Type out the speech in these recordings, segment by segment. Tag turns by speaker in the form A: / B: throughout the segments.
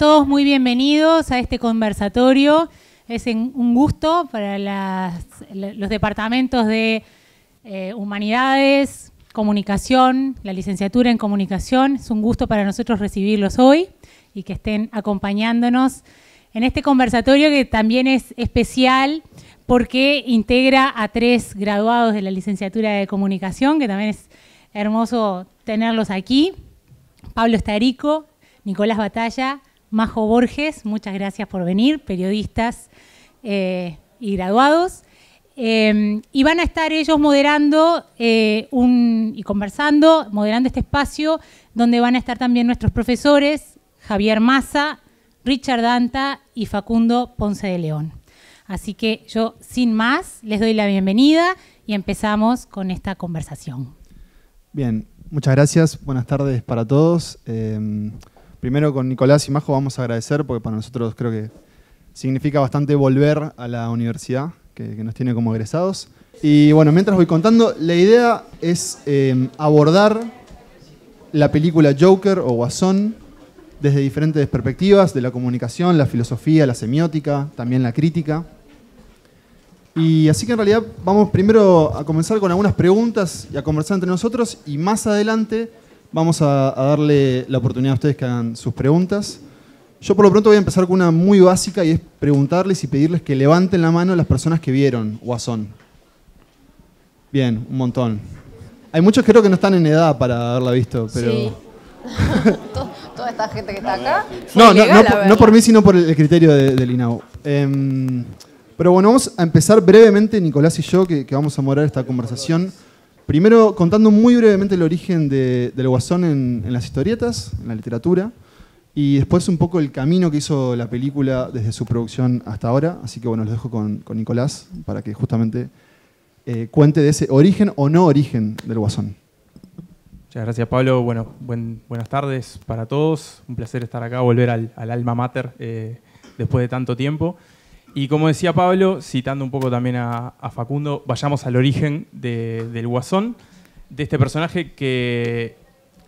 A: todos muy bienvenidos a este conversatorio. Es un gusto para los departamentos de eh, Humanidades, Comunicación, la licenciatura en Comunicación. Es un gusto para nosotros recibirlos hoy y que estén acompañándonos en este conversatorio que también es especial porque integra a tres graduados de la licenciatura de Comunicación, que también es hermoso tenerlos aquí. Pablo Estarico, Nicolás Batalla Majo Borges, muchas gracias por venir, periodistas eh, y graduados. Em, y van a estar ellos moderando eh, y conversando, moderando este espacio donde van a estar también nuestros profesores, Javier Massa, Richard Danta y Facundo Ponce de León. Así que yo, sin más, les doy la bienvenida y empezamos con esta conversación.
B: Bien, muchas gracias. Buenas tardes para todos. Em, Primero con Nicolás y Majo vamos a agradecer porque para nosotros creo que significa bastante volver a la universidad que, nos tiene como egresados. Y bueno, mientras voy contando, la idea es eh, abordar la película Joker o Guasón desde diferentes perspectivas, de la comunicación, la filosofía, la semiótica, también la crítica. Y así que en realidad vamos primero a comenzar con algunas preguntas y a conversar entre nosotros y más adelante Vamos a, darle la oportunidad a ustedes que hagan sus preguntas. Yo por lo pronto voy a empezar con una muy básica y es preguntarles y pedirles que levanten la mano las personas que vieron Guasón. Bien, un montón. Hay muchos creo que no están en edad para haberla visto, pero... Sí.
C: Toda esta gente que está acá. No, no, no, por, mí,
B: sino por el criterio de, del INAU. Em, pero bueno, vamos a empezar brevemente, Nicolás y yo, que, que vamos a morar esta conversación. Primero, contando muy brevemente el origen del Guasón en, las historietas, en la literatura, y después un poco el camino que hizo la película desde su producción hasta ahora. Así que bueno, los dejo con, Nicolás para que justamente eh, cuente de ese origen o no origen del Guasón.
D: Muchas gracias, Pablo. Bueno, buenas tardes para todos. Un placer estar acá, volver al, alma mater eh, después de tanto tiempo. Y como decía Pablo, citando un poco también a, Facundo, vayamos al origen del Guasón, de este personaje que,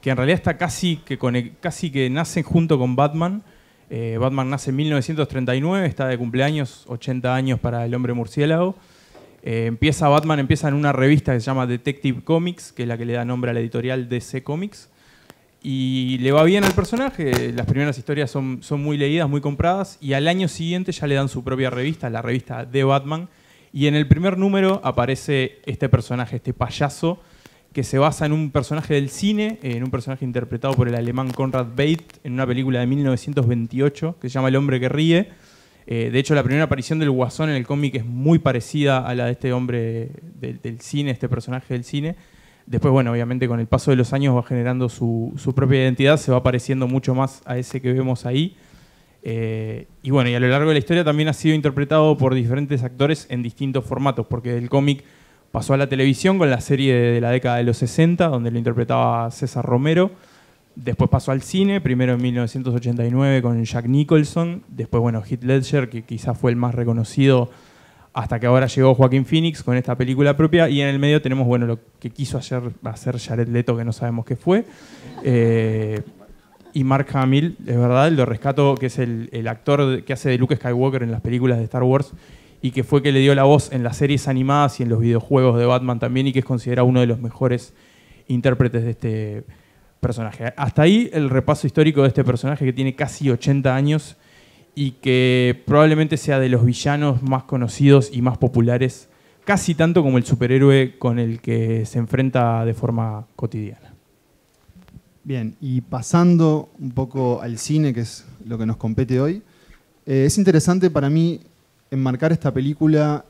D: en realidad está casi que, casi que nace junto con Batman. Eh, Batman nace en 1939, está de cumpleaños, 80 años para el hombre murciélago. Eh, empieza Batman, empieza en una revista que se llama Detective Comics, que es la que le da nombre a la editorial DC Comics y le va bien al personaje, las primeras historias son, son muy leídas, muy compradas, y al año siguiente ya le dan su propia revista, la revista The Batman, y en el primer número aparece este personaje, este payaso, que se basa en un personaje del cine, en un personaje interpretado por el alemán Conrad Beit, en una película de 1928 que se llama El hombre que ríe. Eh, de hecho, la primera aparición del Guasón en el cómic es muy parecida a la de este hombre del cine, este personaje del cine. Después, bueno, obviamente con el paso de los años va generando su, propia identidad, se va pareciendo mucho más a ese que vemos ahí. Eh, y bueno, y a lo largo de la historia también ha sido interpretado por diferentes actores en distintos formatos, porque el cómic pasó a la televisión con la serie de, la década de los 60, donde lo interpretaba César Romero. Después pasó al cine, primero en 1989 con Jack Nicholson, después, bueno, Heath Ledger, que quizás fue el más reconocido hasta que ahora llegó Joaquín Phoenix con esta película propia y en el medio tenemos bueno lo que quiso hacer, Jared Leto, que no sabemos qué fue, eh, y Mark Hamill, es verdad, lo rescato, que es el, el, actor que hace de Luke Skywalker en las películas de Star Wars y que fue que le dio la voz en las series animadas y en los videojuegos de Batman también y que es considerado uno de los mejores intérpretes de este personaje. Hasta ahí el repaso histórico de este personaje que tiene casi 80 años y que probablemente sea de los villanos más conocidos y más populares, casi tanto como el superhéroe con el que se enfrenta de forma cotidiana.
B: Bien, y pasando un poco al cine, que es lo que nos compete hoy, eh, es interesante para mí enmarcar esta película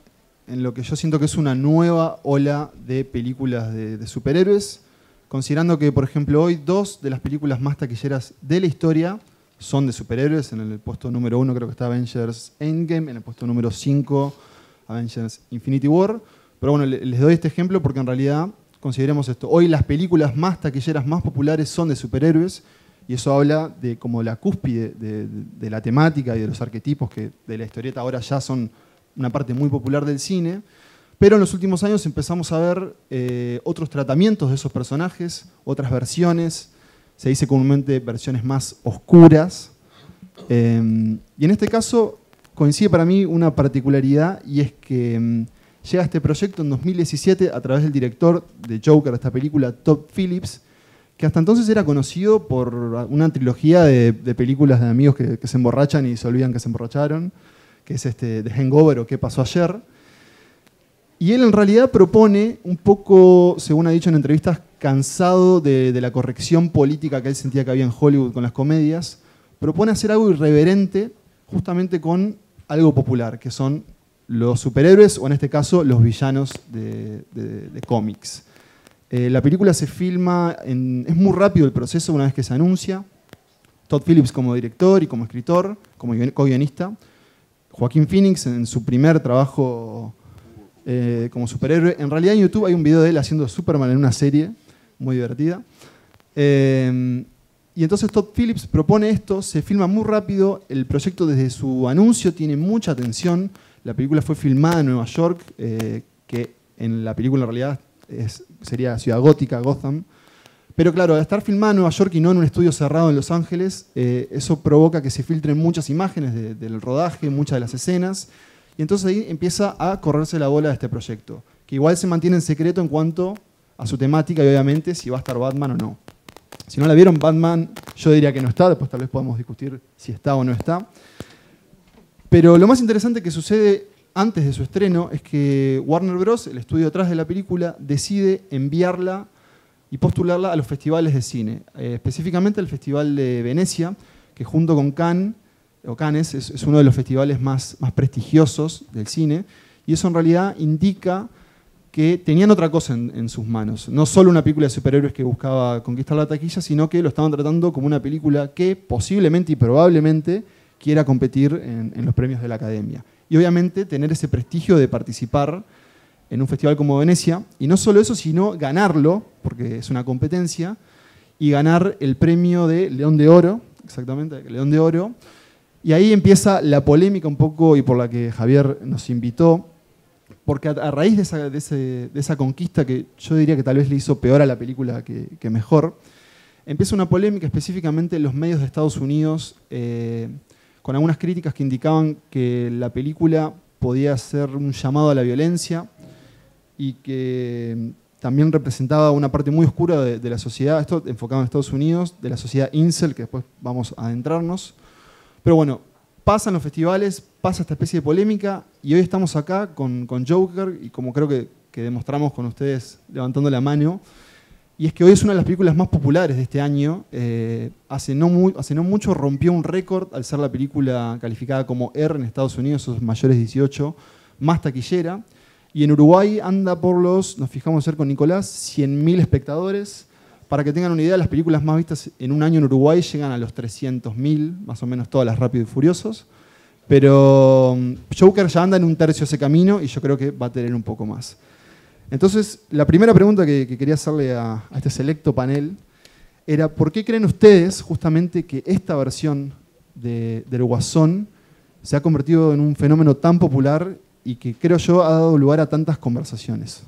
B: en lo que yo siento que es una nueva ola de películas de superhéroes, considerando que, por ejemplo, hoy dos de las películas más taquilleras de la historia son de superhéroes. En el puesto número uno creo que está Avengers Endgame, en el puesto número cinco Avengers Infinity War. Pero bueno, les doy este ejemplo porque en realidad consideremos esto. Hoy las películas más taquilleras, más populares son de superhéroes y eso habla de como la cúspide de, la temática y de los arquetipos que de la historieta ahora ya son una parte muy popular del cine. Pero en los últimos años empezamos a ver eh, otros tratamientos de esos personajes, otras versiones, se dice comúnmente versiones más oscuras. Em, y en este caso coincide para mí una particularidad y es que em, llega este proyecto en 2017 a través del director de Joker, esta película, Top Phillips, que hasta entonces era conocido por una trilogía de, películas de amigos que, se emborrachan y se olvidan que se emborracharon, que es este de Hangover o ¿Qué pasó ayer? Y él en realidad propone un poco, según ha dicho en entrevistas, cansado de, la corrección política que él sentía que había en Hollywood con las comedias, propone hacer algo irreverente justamente con algo popular, que son los superhéroes o en este caso los villanos de, cómics. Eh, la película se filma, en, es muy rápido el proceso una vez que se anuncia. Todd Phillips como director y como escritor, como co-guionista. Joaquín Phoenix en su primer trabajo eh, como superhéroe. En realidad en YouTube hay un video de él haciendo Superman en una serie muy divertida. Em, y entonces Todd Phillips propone esto, se filma muy rápido, el proyecto desde su anuncio tiene mucha atención, la película fue filmada en Nueva York, eh, que en la película en realidad es, sería Ciudad Gótica, Gotham, pero claro, al estar filmada en Nueva York y no en un estudio cerrado en Los Ángeles, eh, eso provoca que se filtren muchas imágenes del rodaje, muchas de las escenas, y entonces ahí empieza a correrse la bola de este proyecto, que igual se mantiene en secreto en cuanto a su temática y obviamente si va a estar Batman o no. Si no la vieron, Batman yo diría que no está, después tal vez podamos discutir si está o no está. Pero lo más interesante que sucede antes de su estreno es que Warner Bros., el estudio atrás de la película, decide enviarla y postularla a los festivales de cine, eh, específicamente al Festival de Venecia, que junto con Cannes, es, uno de los festivales más, más prestigiosos del cine, y eso en realidad indica que tenían otra cosa en, sus manos. No solo una película de superhéroes que buscaba conquistar la taquilla, sino que lo estaban tratando como una película que posiblemente y probablemente quiera competir en, en los premios de la academia. Y obviamente tener ese prestigio de participar en un festival como Venecia, y no solo eso, sino ganarlo, porque es una competencia, y ganar el premio de León de Oro, exactamente, León de Oro. Y ahí empieza la polémica un poco y por la que Javier nos invitó, porque a, raíz de esa, conquista que yo diría que tal vez le hizo peor a la película que, mejor, empieza una polémica específicamente en los medios de Estados Unidos eh, con algunas críticas que indicaban que la película podía ser un llamado a la violencia y que mm, también representaba una parte muy oscura de, de, la sociedad, esto enfocado en Estados Unidos, de la sociedad incel, que después vamos a adentrarnos. Pero bueno, pasan los festivales, pasa esta especie de polémica y hoy estamos acá con, Joker y como creo que, demostramos con ustedes levantando la mano, y es que hoy es una de las películas más populares de este año. Eh, hace, no hace no mucho rompió un récord al ser la película calificada como R en Estados Unidos, esos mayores 18, más taquillera. Y en Uruguay anda por los, nos fijamos ayer con Nicolás, 100.000 espectadores. Para que tengan una idea, las películas más vistas en un año en Uruguay llegan a los 300.000, más o menos todas las Rápido y Furiosos. Pero um, Joker ya anda en un tercio ese camino y yo creo que va a tener un poco más. Entonces, la primera pregunta que, quería hacerle a, este selecto panel era, ¿por qué creen ustedes justamente que esta versión del Guasón se ha convertido en un fenómeno tan popular y que creo yo ha dado lugar a tantas conversaciones?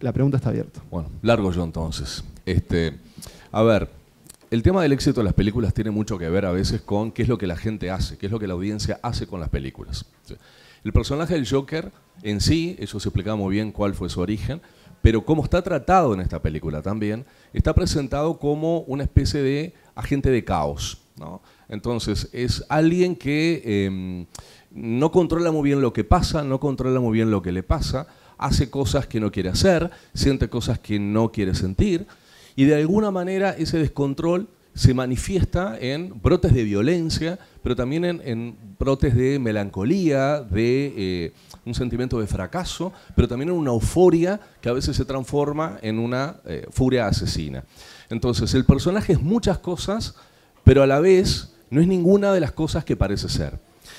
B: La pregunta está
E: abierta. Bueno, largo yo entonces. Este, a ver, el tema del éxito de las películas tiene mucho que ver a veces con qué es lo que la gente hace, qué es lo que la audiencia hace con las películas. El personaje del Joker en sí, se explicaba muy bien cuál fue su origen, pero cómo está tratado en esta película también, está presentado como una especie de agente de caos. Entonces, es alguien que em, no controla muy bien lo que pasa, no controla muy bien lo que le pasa, hace cosas que no quiere hacer, siente cosas que no quiere sentir, y de alguna manera ese descontrol se manifiesta en brotes de violencia, pero también en, brotes de melancolía, de eh, un sentimiento de fracaso, pero también en una euforia que a veces se transforma en una eh, furia asesina. Entonces, el personaje es muchas cosas, pero a la vez no es ninguna de las cosas que parece ser.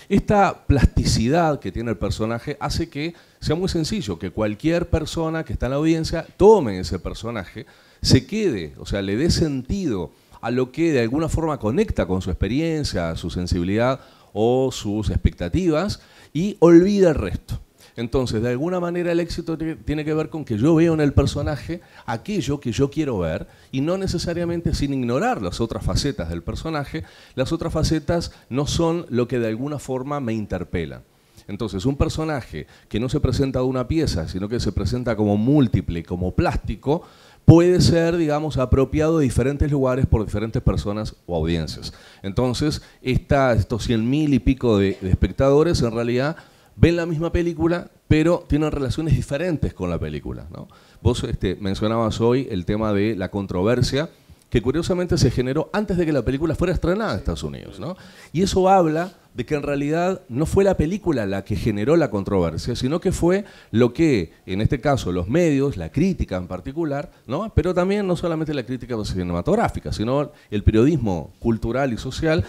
E: Esta plasticidad que tiene el personaje hace que sea muy sencillo, que cualquier persona que está en la audiencia tome ese personaje, se quede, o sea, le dé sentido a lo que de alguna forma conecta con su experiencia, su sensibilidad o sus expectativas y olvida el resto. Entonces, de alguna manera el éxito tiene que ver con que yo veo en el personaje aquello que yo quiero ver y no necesariamente sin ignorar las otras facetas del personaje, las otras facetas no son lo que de alguna forma me interpela. Entonces, un personaje que no se presenta de una pieza, sino que se presenta como múltiple, como plástico, puede ser, digamos, apropiado de diferentes lugares por diferentes personas o audiencias. Entonces, estos cien mil y pico de espectadores en realidad ven la misma película, pero tienen relaciones diferentes con la película. ¿no? Vos este, mencionabas hoy el tema de la controversia que curiosamente se generó antes de que la película fuera estrenada en Estados Unidos. ¿no? Y eso habla de que en realidad no fue la película la que generó la controversia, sino que fue lo que, en este caso, los medios, la crítica en particular, ¿no? pero también no solamente la crítica cinematográfica, sino el periodismo cultural y social,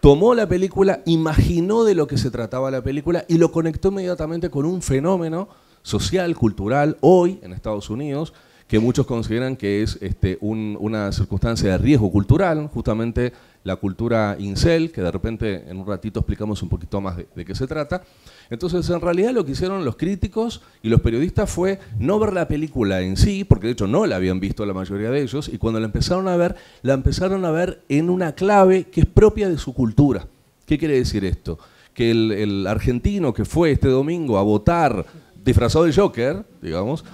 E: tomó la película, imaginó de lo que se trataba la película y lo conectó inmediatamente con un fenómeno social, cultural, hoy en Estados Unidos, que muchos consideran que es este, una circunstancia de riesgo cultural, justamente la cultura incel, que de repente en un ratito explicamos un poquito más de, qué se trata. Entonces, en realidad lo que hicieron los críticos y los periodistas fue no ver la película en sí, porque de hecho no la habían visto la mayoría de ellos, y cuando la empezaron a ver, la empezaron a ver en una clave que es propia de su cultura. ¿Qué quiere decir esto? Que el, el argentino que fue este domingo a votar disfrazado de Joker, digamos,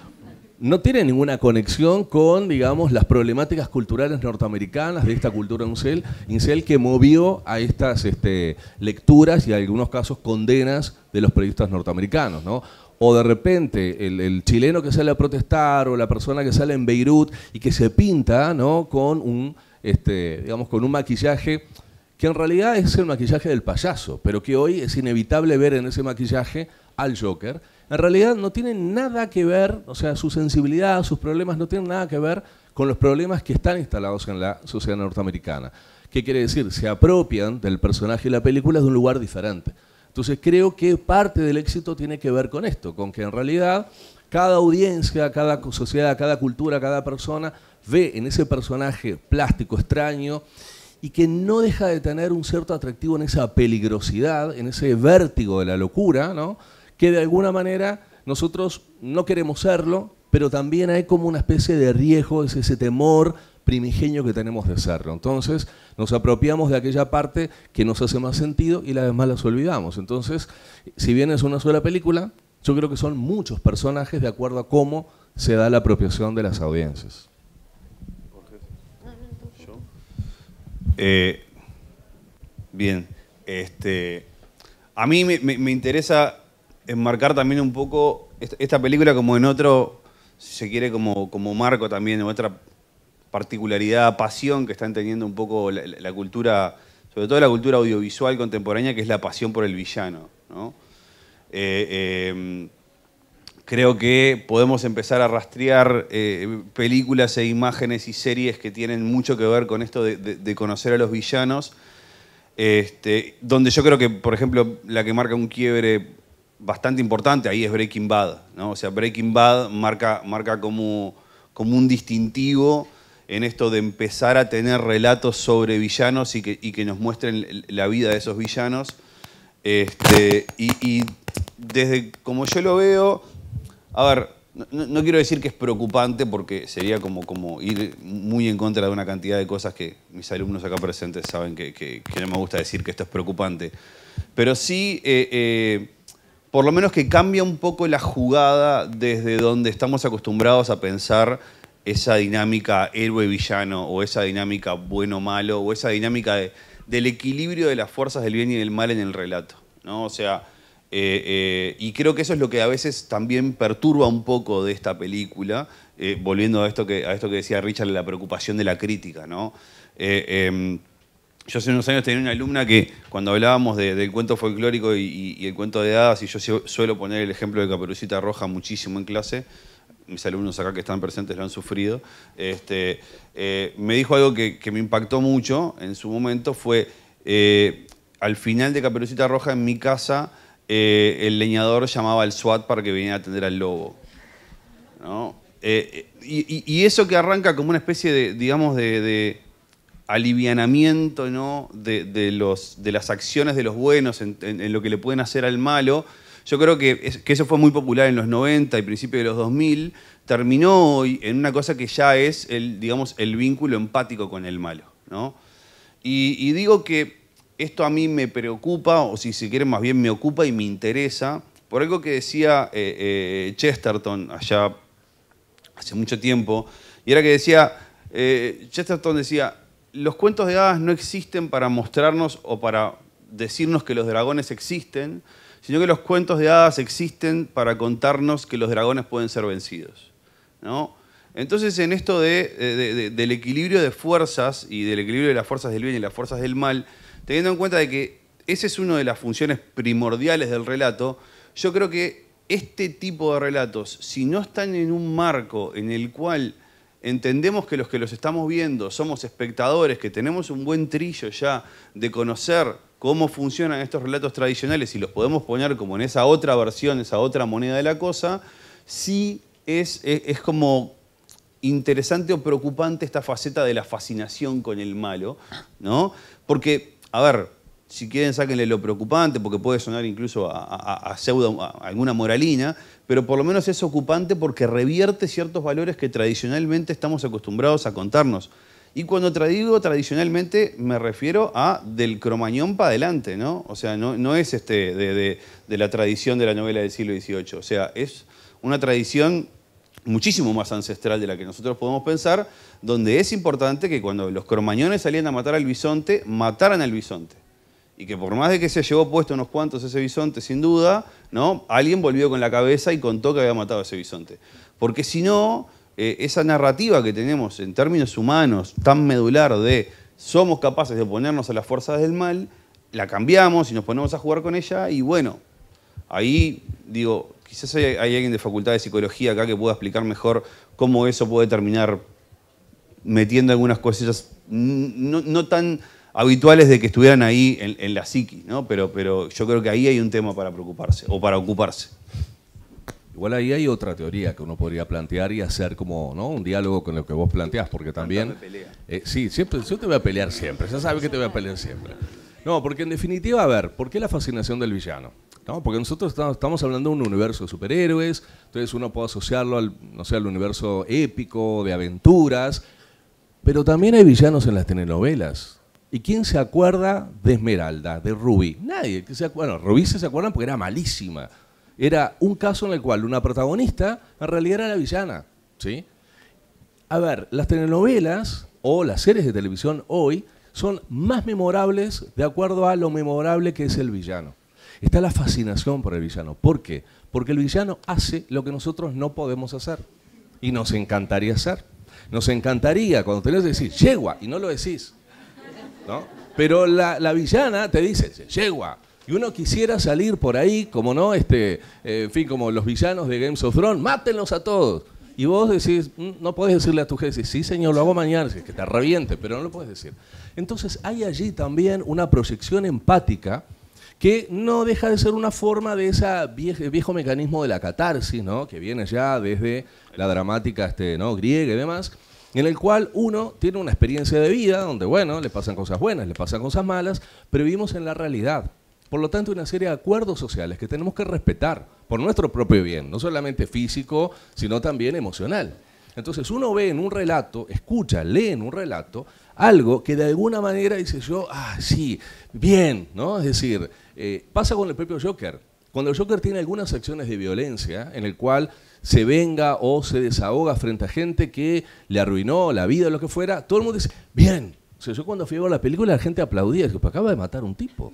E: no tiene ninguna conexión con, digamos, las problemáticas culturales norteamericanas de esta cultura incel, incel que movió a estas este, lecturas y en algunos casos condenas de los periodistas norteamericanos, ¿no? O de repente el, chileno que sale a protestar o la persona que sale en Beirut y que se pinta, ¿no? Con un, este, digamos, con un maquillaje que en realidad es el maquillaje del payaso, pero que hoy es inevitable ver en ese maquillaje al Joker en realidad no tienen nada que ver, o sea, su sensibilidad, sus problemas no tienen nada que ver con los problemas que están instalados en la sociedad norteamericana. ¿Qué quiere decir? Se apropian del personaje de la película de un lugar diferente. Entonces creo que parte del éxito tiene que ver con esto, con que en realidad cada audiencia, cada sociedad, cada cultura, cada persona ve en ese personaje plástico, extraño, y que no deja de tener un cierto atractivo en esa peligrosidad, en ese vértigo de la locura, ¿no? que de alguna manera nosotros no queremos serlo, pero también hay como una especie de riesgo, es ese temor primigenio que tenemos de serlo. Entonces nos apropiamos de aquella parte que nos hace más sentido y las demás las olvidamos. Entonces, si bien es una sola película, yo creo que son muchos personajes de acuerdo a cómo se da la apropiación de las audiencias.
F: Eh, bien, este, a mí me interesa enmarcar también un poco esta película como en otro, si se quiere, como, marco también, otra particularidad, pasión que está teniendo un poco la, cultura, sobre todo la cultura audiovisual contemporánea, que es la pasión por el villano. Eh, em, creo que podemos empezar a rastrear eh, películas e imágenes y series que tienen mucho que ver con esto de, conocer a los villanos. Este, donde yo creo que, por ejemplo, la que marca un quiebre bastante importante ahí es Breaking Bad, ¿no? O sea, Breaking Bad marca, marca como, como un distintivo en esto de empezar a tener relatos sobre villanos y que, nos muestren la vida de esos villanos. Este, y, desde como yo lo veo, a ver, no, quiero decir que es preocupante porque sería como, como ir muy en contra de una cantidad de cosas que mis alumnos acá presentes saben que, no me gusta decir que esto es preocupante. Pero sí... Eh, eh, por lo menos que cambia un poco la jugada desde donde estamos acostumbrados a pensar esa dinámica héroe-villano o esa dinámica bueno-malo o esa dinámica del equilibrio de las fuerzas del bien y del mal en el relato. ¿no? O sea, eh, eh, y creo que eso es lo que a veces también perturba un poco de esta película, eh, volviendo a esto, que, a esto que decía Richard, la preocupación de la crítica. ¿no? Em, yo hace unos años tenía una alumna que cuando hablábamos del cuento folclórico y, el cuento de hadas, y yo suelo poner el ejemplo de Caperucita Roja muchísimo en clase, mis alumnos acá que están presentes lo han sufrido, este, eh, me dijo algo que, me impactó mucho en su momento, fue eh, al final de Caperucita Roja en mi casa, eh, el leñador llamaba al SWAT para que viniera a atender al lobo. Y, eso que arranca como una especie de, digamos, de alivianamiento ¿no? de, los, de las acciones de los buenos en, lo que le pueden hacer al malo. Yo creo que, eso fue muy popular en los 90 y principios de los 2000. Terminó hoy en una cosa que ya es el, digamos, el vínculo empático con el malo. Y, digo que esto a mí me preocupa, o si se quiere más bien me ocupa y me interesa, por algo que decía eh, eh, Chesterton allá hace mucho tiempo, y era que decía, eh, Chesterton decía, los cuentos de hadas no existen para mostrarnos o para decirnos que los dragones existen, sino que los cuentos de hadas existen para contarnos que los dragones pueden ser vencidos. Entonces, en esto eh, del equilibrio de fuerzas y del equilibrio de las fuerzas del bien y las fuerzas del mal, teniendo en cuenta de que esa es una de las funciones primordiales del relato, yo creo que este tipo de relatos, si no están en un marco en el cual entendemos que los que los estamos viendo somos espectadores, que tenemos un buen trillo ya de conocer cómo funcionan estos relatos tradicionales y los podemos poner como en esa otra versión, esa otra moneda de la cosa, sí es, es, como interesante o preocupante esta faceta de la fascinación con el malo, ¿no? Porque, a ver, si quieren sáquenle lo preocupante, porque puede sonar incluso a, pseudo, alguna moralina, pero por lo menos es ocupante porque revierte ciertos valores que tradicionalmente estamos acostumbrados a contarnos. Y cuando digo tradicionalmente me refiero a del cromañón para adelante, ¿no? O sea, no, es este de, de, la tradición de la novela del siglo XVIII. O sea, es una tradición muchísimo más ancestral de la que nosotros podemos pensar, donde es importante que cuando los cromañones salían a matar al bisonte, mataran al bisonte y que por más de que se llevó puesto unos cuantos ese bisonte, sin duda, ¿no? alguien volvió con la cabeza y contó que había matado a ese bisonte. Porque si no, eh, esa narrativa que tenemos en términos humanos tan medular de somos capaces de oponernos a las fuerzas del mal, la cambiamos y nos ponemos a jugar con ella y bueno, ahí digo, quizás hay, alguien de facultad de psicología acá que pueda explicar mejor cómo eso puede terminar metiendo algunas cosillas no, no tan habituales de que estuvieran ahí en, la psiqui, ¿no? Pero, pero yo creo que ahí hay un tema para preocuparse o para ocuparse. Igual ahí hay otra teoría que uno podría plantear y hacer como
E: ¿no? un diálogo con lo que vos planteás, porque también... Eh, sí, siempre, yo te voy a pelear siempre, ya sabes que te voy a pelear siempre. No, porque en definitiva, a ver, ¿por qué la fascinación del villano? ¿No? Porque nosotros estamos hablando de un universo de superhéroes, entonces uno puede asociarlo al, no sé, al universo épico, de aventuras, pero también hay villanos en las telenovelas. ¿Y quién se acuerda de Esmeralda, de Rubí? Nadie. Que se bueno, Rubí se acuerdan porque era malísima. Era un caso en el cual una protagonista en realidad era la villana. ¿sí? A ver, las telenovelas o las series de televisión hoy son más memorables de acuerdo a lo memorable que es el villano. Está la fascinación por el villano. ¿Por qué? Porque el villano hace lo que nosotros no podemos hacer y nos encantaría hacer. Nos encantaría cuando tenés que decir yegua y no lo decís pero la, villana te dice, yegua. Y uno quisiera salir por ahí, como no, este, eh, en fin, como los villanos de Games of Thrones, mátenlos a todos. Y vos decís, mm, no podés decirle a tu jefe, sí señor, lo hago mañana, que te reviente, pero no lo puedes decir. Entonces hay allí también una proyección empática que no deja de ser una forma de ese viejo, viejo mecanismo de la catarsis, ¿no? que viene ya desde la dramática este, ¿no? griega y demás, en el cual uno tiene una experiencia de vida donde, bueno, le pasan cosas buenas, le pasan cosas malas, pero vivimos en la realidad. Por lo tanto, una serie de acuerdos sociales que tenemos que respetar por nuestro propio bien, no solamente físico, sino también emocional. Entonces uno ve en un relato, escucha, lee en un relato algo que de alguna manera dice yo, ah, sí, bien, ¿no? Es decir, eh, pasa con el propio Joker. Cuando el Joker tiene algunas acciones de violencia en el cual se venga o se desahoga frente a gente que le arruinó la vida o lo que fuera, todo el mundo dice, bien. yo cuando fui a ver la película la gente aplaudía, que acaba de matar un tipo.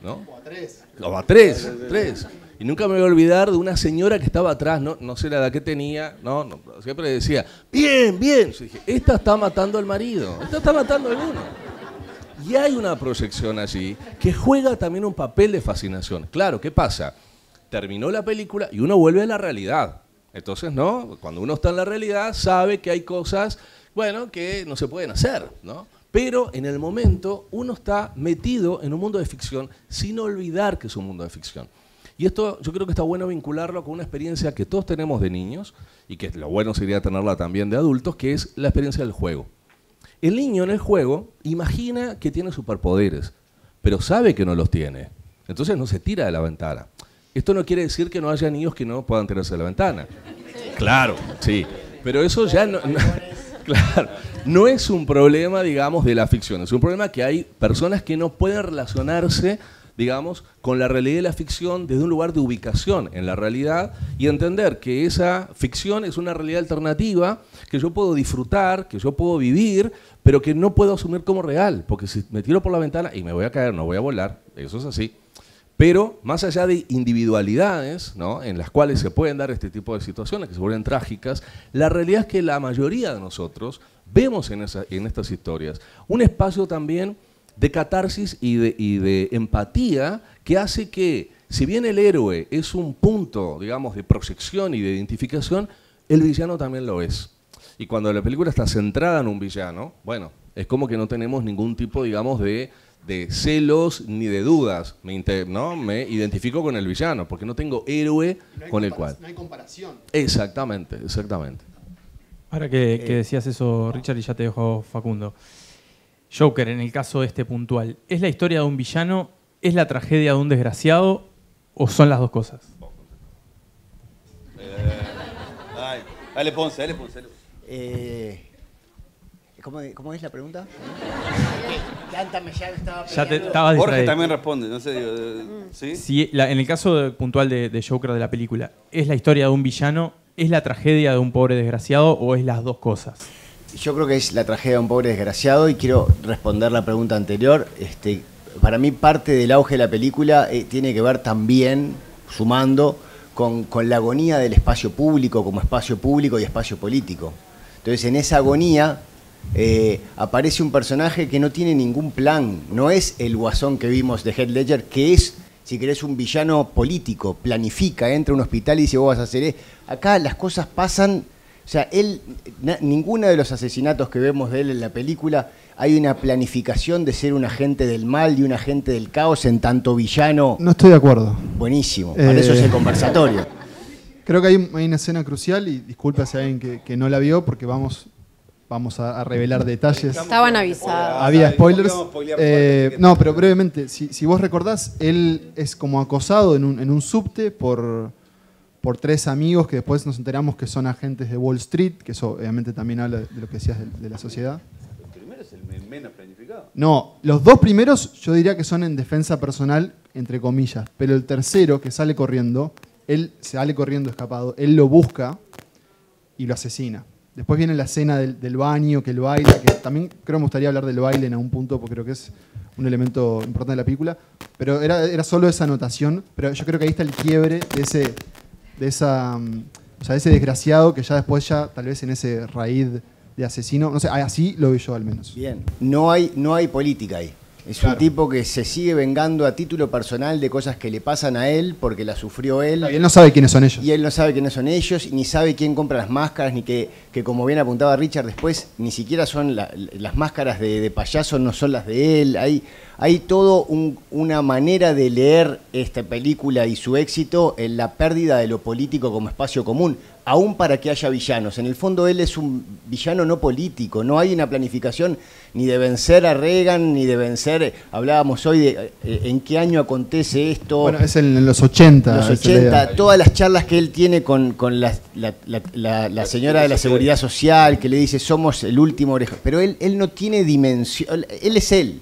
E: ¿No? O a tres. O a tres, tres. Y nunca me voy a olvidar de una señora que estaba atrás, no, no sé la edad que tenía, no, siempre decía, bien, bien. dije, esta está matando al marido, esta está matando al uno. Y hay una proyección allí que juega también un papel de fascinación. Claro, ¿qué pasa? terminó la película y uno vuelve a la realidad. Entonces, ¿no? Cuando uno está en la realidad, sabe que hay cosas, bueno, que no se pueden hacer, ¿no? Pero en el momento uno está metido en un mundo de ficción sin olvidar que es un mundo de ficción. Y esto yo creo que está bueno vincularlo con una experiencia que todos tenemos de niños y que lo bueno sería tenerla también de adultos, que es la experiencia del juego. El niño en el juego imagina que tiene superpoderes, pero sabe que no los tiene. Entonces no se tira de la ventana. Esto no quiere decir que no haya niños que no puedan tirarse a la ventana. Claro, sí. Pero eso ya no es un problema, digamos, de la ficción. Es un problema que hay personas que no pueden relacionarse, digamos, con la realidad de la ficción desde un lugar de ubicación en la realidad y entender que esa ficción es una realidad alternativa que yo puedo disfrutar, que yo puedo vivir, pero que no puedo asumir como real. Porque si me tiro por la ventana y me voy a caer, no voy a volar, eso es así. Pero más allá de individualidades en las cuales se pueden dar este tipo de situaciones que se vuelven trágicas, la realidad es que la mayoría de nosotros vemos en, esa, en estas historias un espacio también de catarsis y de, y de empatía que hace que, si bien el héroe es un punto, digamos, de proyección y de identificación, el villano también lo es. Y cuando la película está centrada en un villano, bueno, es como que no tenemos ningún tipo, digamos, de de celos ni de dudas. Me, ¿no? me identifico con el villano porque no tengo héroe con el cual. No hay comparación. Exactamente, exactamente.
D: Ahora eh. que, decías eso, Richard, y ya te dejo Facundo. Joker, en el caso este puntual, ¿es la historia de un villano, es la tragedia de un desgraciado o son las dos cosas?
G: Eh, dale, Ponce, dale, Ponce. Eh, ¿Cómo, es la pregunta? Cántame, ya estaba Jorge también
D: responde, en el caso puntual de, Joker de la película, ¿es la historia de un villano, es la tragedia de un pobre desgraciado o es las dos cosas?
G: Yo creo que es la tragedia de un pobre desgraciado y quiero responder la pregunta anterior. Este, para mí parte del auge de la película eh, tiene que ver también, sumando, con la agonía del espacio público como espacio público y espacio político. Entonces en esa agonía eh, aparece un personaje que no tiene ningún plan, no es el guasón que vimos de Head Ledger, que es, si querés, un villano político, planifica, entra a un hospital y dice, vos vas a hacer... Acá las cosas pasan, o sea, él, ninguno de los asesinatos que vemos de él en la película, hay una planificación de ser un agente del mal y un agente del caos en tanto villano. No estoy de acuerdo. Buenísimo, eh, para eso es el conversatorio.
B: Creo que hay, una escena crucial, y disculpa si alguien que no la vio, porque vamos vamos a, revelar detalles. Estaban avisados. Había spoilers. Eh, no, pero brevemente, si, vos recordás, él es como acosado en un, subte por, tres amigos que después nos enteramos que son agentes de Wall Street, que eso obviamente también habla de lo que decías de, la sociedad.
F: ¿El primero es el menos planificado?
B: No, los dos primeros yo diría que son en defensa personal, entre comillas, pero el tercero que sale corriendo, él sale corriendo escapado, él lo busca y lo asesina. Después viene la escena del, baño, que el baile, que también creo me gustaría hablar del baile en algún punto, porque creo que es un elemento importante de la película. Pero era, era solo esa anotación, pero yo creo que ahí está el quiebre de ese, de esa, mm, o sea, ese desgraciado que ya después ya, tal vez en ese raíz de asesino, no sé, así lo vi yo al menos.
G: Bien, no hay, no hay política ahí. Es un tipo que se sigue vengando a título personal de cosas que le pasan a él porque las sufrió él. Y él no sabe
B: quiénes son ellos. Y
G: él no sabe quiénes son ellos, ni sabe quién compra las máscaras, ni que, que como bien apuntaba Richard después, ni siquiera son las máscaras de, payaso, no son las de él. Hay, hay todo una manera de leer esta película y su éxito en la pérdida de lo político como espacio común aún para que haya villanos. En el fondo él es un villano no político, no hay una planificación ni de vencer a Reagan, ni de vencer, eh, hablábamos hoy de eh, en qué año acontece esto. Bueno, es
B: en, los 80. Los 80,
G: todas las charlas que él tiene con, la, señora de la Seguridad Social, que le dice somos el último oreja, pero él, él no tiene dimensión, él es él.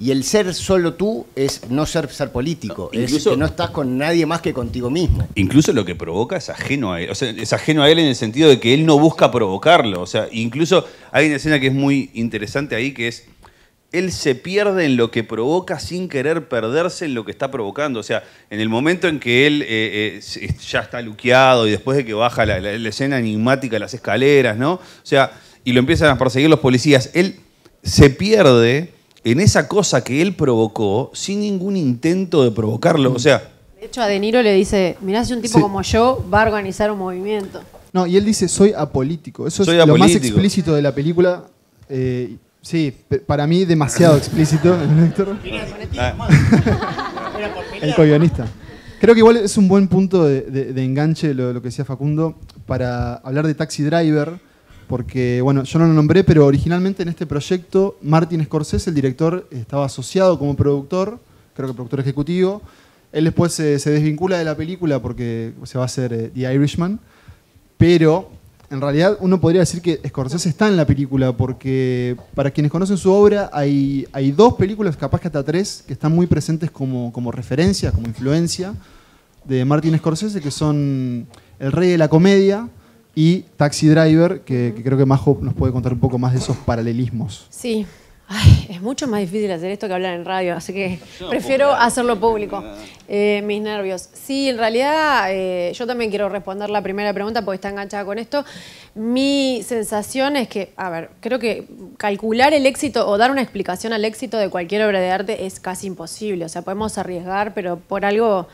G: Y el ser solo tú es no ser, ser político, es que no estás con nadie más que contigo mismo.
F: Incluso lo que provoca es ajeno a él, es ajeno a él en el sentido de que él no busca provocarlo, o sea, incluso hay una escena que es muy interesante ahí que es él se pierde en lo que provoca sin querer perderse en lo que está provocando. O sea, en el momento en que él eh, eh, ya está luqueado y después de que baja la, escena enigmática de las escaleras, ¿no? O sea, y lo empiezan a perseguir los policías, él se pierde en esa cosa que él provocó sin ningún intento de provocarlo. O sea.
H: De hecho, a De Niro le dice: Mirá, si un tipo como yo va a organizar un movimiento.
B: No, y él dice: Soy apolítico. Eso es lo más explícito de la película. Eh, sí, para mí, demasiado explícito.
G: Ah. el
B: coyonista. Creo que igual es un buen punto de, enganche lo, que decía Facundo para hablar de Taxi Driver porque, bueno, yo no lo nombré, pero originalmente en este proyecto Martin Scorsese, el director, estaba asociado como productor, creo que productor ejecutivo. Él después se, desvincula de la película porque se va a hacer eh, The Irishman, pero en realidad uno podría decir que Scorsese está en la película, porque para quienes conocen su obra hay, hay dos películas, capaz que hasta tres, que están muy presentes como, como referencia, como influencia de Martin Scorsese, que son El Rey de la Comedia, y Taxi Driver, que, creo que Majo nos puede contar un poco más de esos paralelismos.
H: Sí. es mucho más difícil hacer esto que hablar en radio, así que prefiero hacerlo público. Eh, mis nervios. Sí, en realidad eh, yo también quiero responder la primera pregunta porque está enganchada con esto. Mi sensación es que, a ver, creo que calcular el éxito o dar una explicación al éxito de cualquier obra de arte es casi imposible. O sea, podemos arriesgar, pero por algo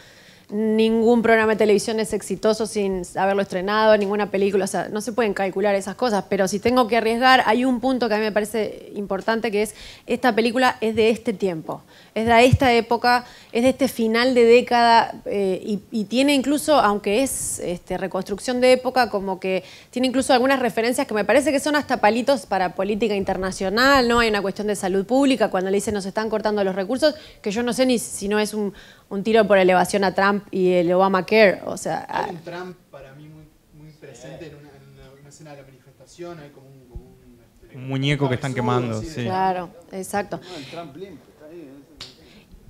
H: ningún programa de televisión es exitoso sin haberlo estrenado, ninguna película, o sea, no se pueden calcular esas cosas, pero si tengo que arriesgar, hay un punto que a mí me parece importante que es esta película es de este tiempo, es de esta época, es de este final de década eh, y, tiene incluso, aunque es este, reconstrucción de época, como que tiene incluso algunas referencias que me parece que son hasta palitos para política internacional, ¿no? Hay una cuestión de salud pública cuando le dicen nos están cortando los recursos, que yo no sé ni si no es un un tiro por elevación a Trump y el Obamacare. O sea, hay ah. un
B: Trump para mí muy, presente en una, escena de la manifestación, hay como un,
D: este, muñeco que están quemando. Claro,
H: exacto.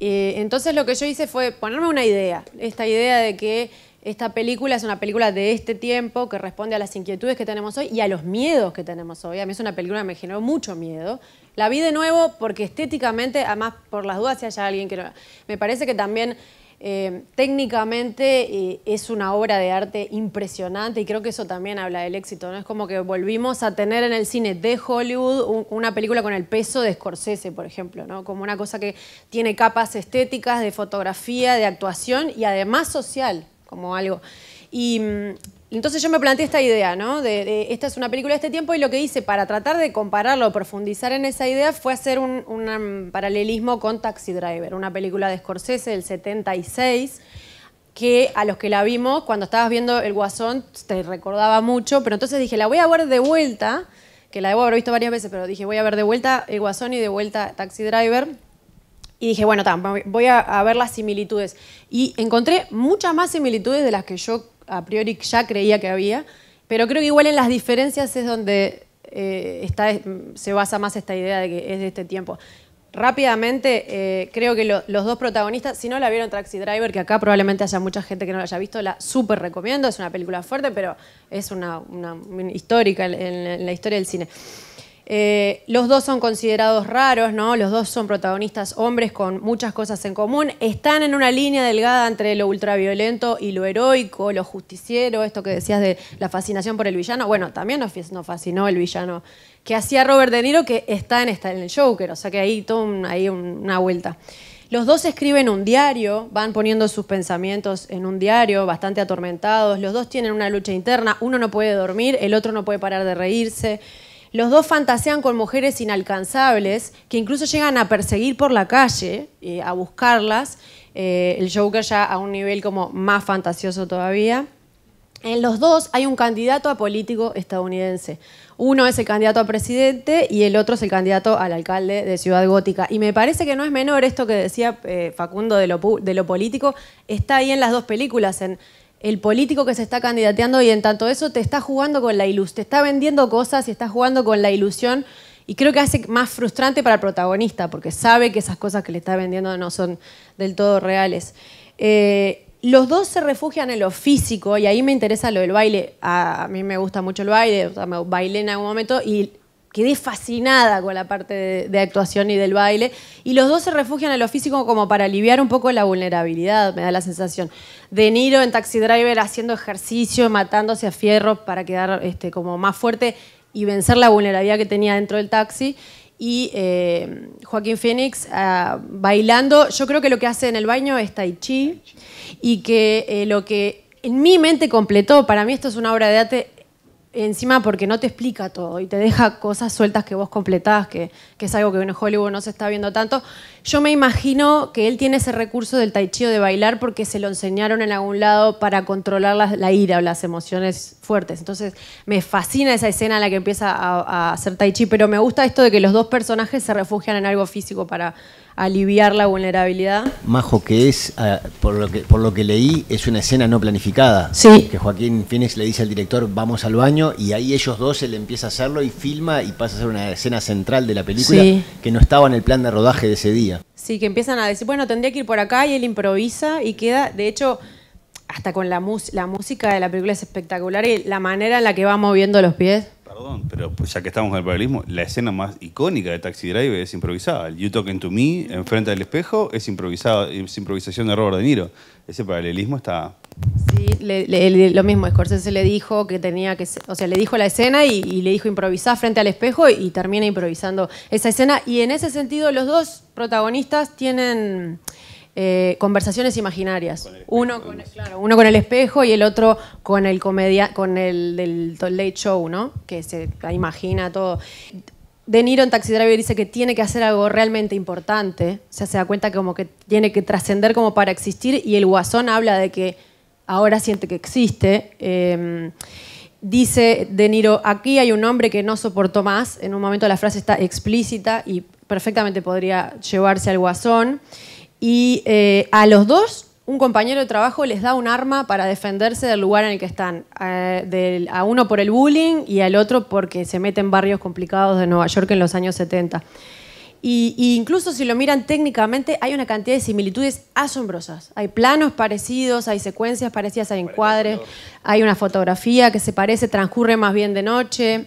H: entonces lo que yo hice fue ponerme una idea, esta idea de que esta película es una película de este tiempo que responde a las inquietudes que tenemos hoy y a los miedos que tenemos hoy. A mí es una película que me generó mucho miedo. La vi de nuevo porque estéticamente, además por las dudas si hay alguien que no... Me parece que también eh, técnicamente eh, es una obra de arte impresionante y creo que eso también habla del éxito. ¿no? Es como que volvimos a tener en el cine de Hollywood una película con el peso de Scorsese, por ejemplo, ¿no? como una cosa que tiene capas estéticas, de fotografía, de actuación y además social como algo. Y mm, entonces yo me planteé esta idea, ¿no? esta es una película de este tiempo y lo que hice para tratar de compararlo, profundizar en esa idea, fue hacer un, un um, paralelismo con Taxi Driver, una película de Scorsese del 76 que a los que la vimos, cuando estabas viendo El Guasón, te recordaba mucho, pero entonces dije, la voy a ver de vuelta, que la debo haber visto varias veces, pero dije, voy a ver de vuelta El Guasón y de vuelta Taxi Driver, y dije, bueno, voy a, ver las similitudes. Y encontré muchas más similitudes de las que yo a priori ya creía que había, pero creo que igual en las diferencias es donde eh, está, se basa más esta idea de que es de este tiempo. Rápidamente, eh, creo que los dos protagonistas, si no la vieron Taxi Driver, que acá probablemente haya mucha gente que no la haya visto, la súper recomiendo, es una película fuerte, pero es una, histórica en la historia del cine. Eh, los dos son considerados raros, ¿no? Los dos son protagonistas hombres con muchas cosas en común. Están en una línea delgada entre lo ultraviolento y lo heroico, lo justiciero, esto que decías de la fascinación por el villano. Bueno, también nos fascinó el villano que hacía Robert De Niro, que está en, el Joker, o sea que ahí hay una vuelta. Los dos escriben un diario, van poniendo sus pensamientos en un diario, bastante atormentados. Los dos tienen una lucha interna, uno no puede dormir, el otro no puede parar de reírse. Los dos fantasean con mujeres inalcanzables que incluso llegan a perseguir por la calle, eh, a buscarlas. Eh, el Joker ya a un nivel como más fantasioso todavía. En los dos hay un candidato a político estadounidense. Uno es el candidato a presidente y el otro es el candidato al alcalde de Ciudad Gótica. Y me parece que no es menor esto que decía eh, Facundo de lo, de lo político. Está ahí en las dos películas, en el político que se está candidateando y en tanto eso te está jugando con la ilusión, te está vendiendo cosas y está jugando con la ilusión y creo que hace más frustrante para el protagonista porque sabe que esas cosas que le está vendiendo no son del todo reales. Eh, los dos se refugian en lo físico y ahí me interesa lo del baile. A mí me gusta mucho el baile, bailé en algún momento y quedé fascinada con la parte de, actuación y del baile. Y los dos se refugian a lo físico como para aliviar un poco la vulnerabilidad, me da la sensación. De Niro en Taxi Driver haciendo ejercicio, matándose a fierro para quedar este, como más fuerte y vencer la vulnerabilidad que tenía dentro del taxi. Y eh, Joaquín Phoenix ah, bailando. Yo creo que lo que hace en el baño es tai chi y que eh, lo que en mi mente completó, para mí esto es una obra de arte encima porque no te explica todo y te deja cosas sueltas que vos completás, que, es algo que en Hollywood no se está viendo tanto. Yo me imagino que él tiene ese recurso del tai chi de bailar porque se lo enseñaron en algún lado para controlar la, ira o las emociones fuertes. Entonces me fascina esa escena en la que empieza a, a hacer tai chi, pero me gusta esto de que los dos personajes se refugian en algo físico para aliviar la vulnerabilidad.
G: Majo, que es, ah, por, lo que, por lo que leí, es una escena no planificada. Sí. Que Joaquín Phoenix le dice al director, vamos al baño, y ahí ellos dos, él empieza a hacerlo y filma y pasa a ser una escena central de la película que no estaba en el plan de rodaje de ese día.
H: Sí, que empiezan a decir, bueno, tendría que ir por acá, y él improvisa y queda, de hecho... Hasta con la, la música de la película es espectacular y la manera en la que va moviendo los pies
F: Perdón, pero pues ya que estamos en el paralelismo, la escena más icónica de Taxi Driver es improvisada. El You Talking to Me, enfrente del espejo, es, improvisada es improvisación de Robert De Niro. Ese paralelismo está...
H: Sí, lo mismo, Scorsese le dijo que tenía que... O sea, le dijo la escena y, le dijo improvisar frente al espejo y termina improvisando esa escena. Y en ese sentido, los dos protagonistas tienen eh, conversaciones imaginarias. uno, con, el espejo y el otro con el comedia, con el del Late Show, Que se imagina todo. De Niro en Taxi Driver dice que tiene que hacer algo realmente importante, o se da cuenta como que tiene que trascender como para existir y el guasón habla de que ahora siente que existe. Em, dice De Niro, aquí hay un hombre que no soportó más, en un momento la frase está explícita y perfectamente podría llevarse al guasón y eh, a los dos un compañero de trabajo les da un arma para defenderse del lugar en el que están. A, eh, del, a uno por el bullying y al otro porque se mete en barrios complicados de Nueva York en los años 70. y, incluso si lo miran técnicamente, hay una cantidad de similitudes asombrosas. Hay planos parecidos, hay secuencias parecidas, hay encuadres, hay una fotografía que se parece, transcurre más bien de noche.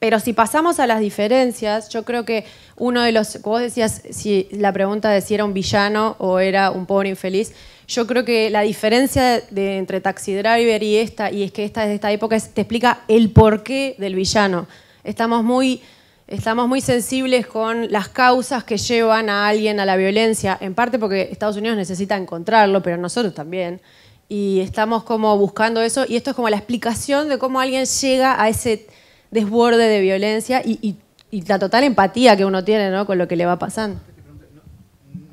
H: Pero si pasamos a las diferencias, yo creo que uno de los, vos decías si la pregunta de si era un villano o era un pobre infeliz, yo creo que la diferencia entre Taxi Driver y esta, y es que esta es de esta época, te explica el porqué del villano. Estamos muy, estamos muy sensibles con las causas que llevan a alguien a la violencia, en parte porque Estados Unidos necesita encontrarlo, pero nosotros también. Y estamos como buscando eso, y esto es como la explicación de cómo alguien llega a ese desborde de violencia y, y y la total empatía que uno tiene con lo que le va pasando.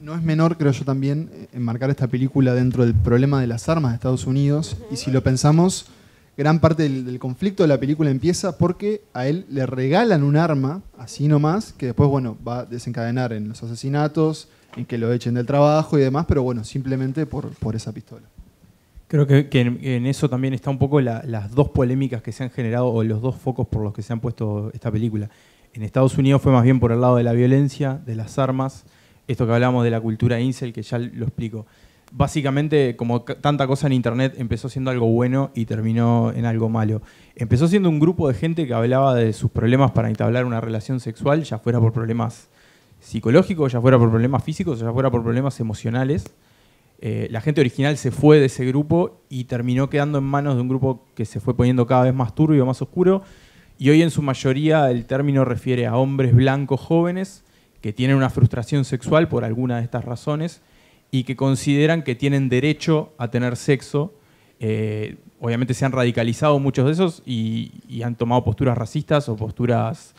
B: No es menor, creo yo también, enmarcar esta película dentro del problema de las armas de Estados Unidos. Y si lo pensamos, gran parte del, conflicto de la película empieza porque a él le regalan un arma, así nomás, que después, bueno, va a desencadenar en los asesinatos, en que lo echen del trabajo y demás, pero bueno, simplemente por, por esa pistola.
D: Creo que, en, eso también está un poco las dos polémicas que se han generado o los dos focos por los que se han puesto esta película. En Estados Unidos fue más bien por el lado de la violencia, de las armas, esto que hablamos de la cultura incel, que ya lo explico. Básicamente, como tanta cosa en Internet, empezó siendo algo bueno y terminó en algo malo. Empezó siendo un grupo de gente que hablaba de sus problemas para entablar una relación sexual, ya fuera por problemas psicológicos, ya fuera por problemas físicos, ya fuera por problemas emocionales. Eh, la gente original se fue de ese grupo y terminó quedando en manos de un grupo que se fue poniendo cada vez más turbio, más oscuro, y hoy en su mayoría el término refiere a hombres blancos jóvenes que tienen una frustración sexual por alguna de estas razones y que consideran que tienen derecho a tener sexo. Eh, obviamente se han radicalizado muchos de esos y, han tomado posturas racistas o posturas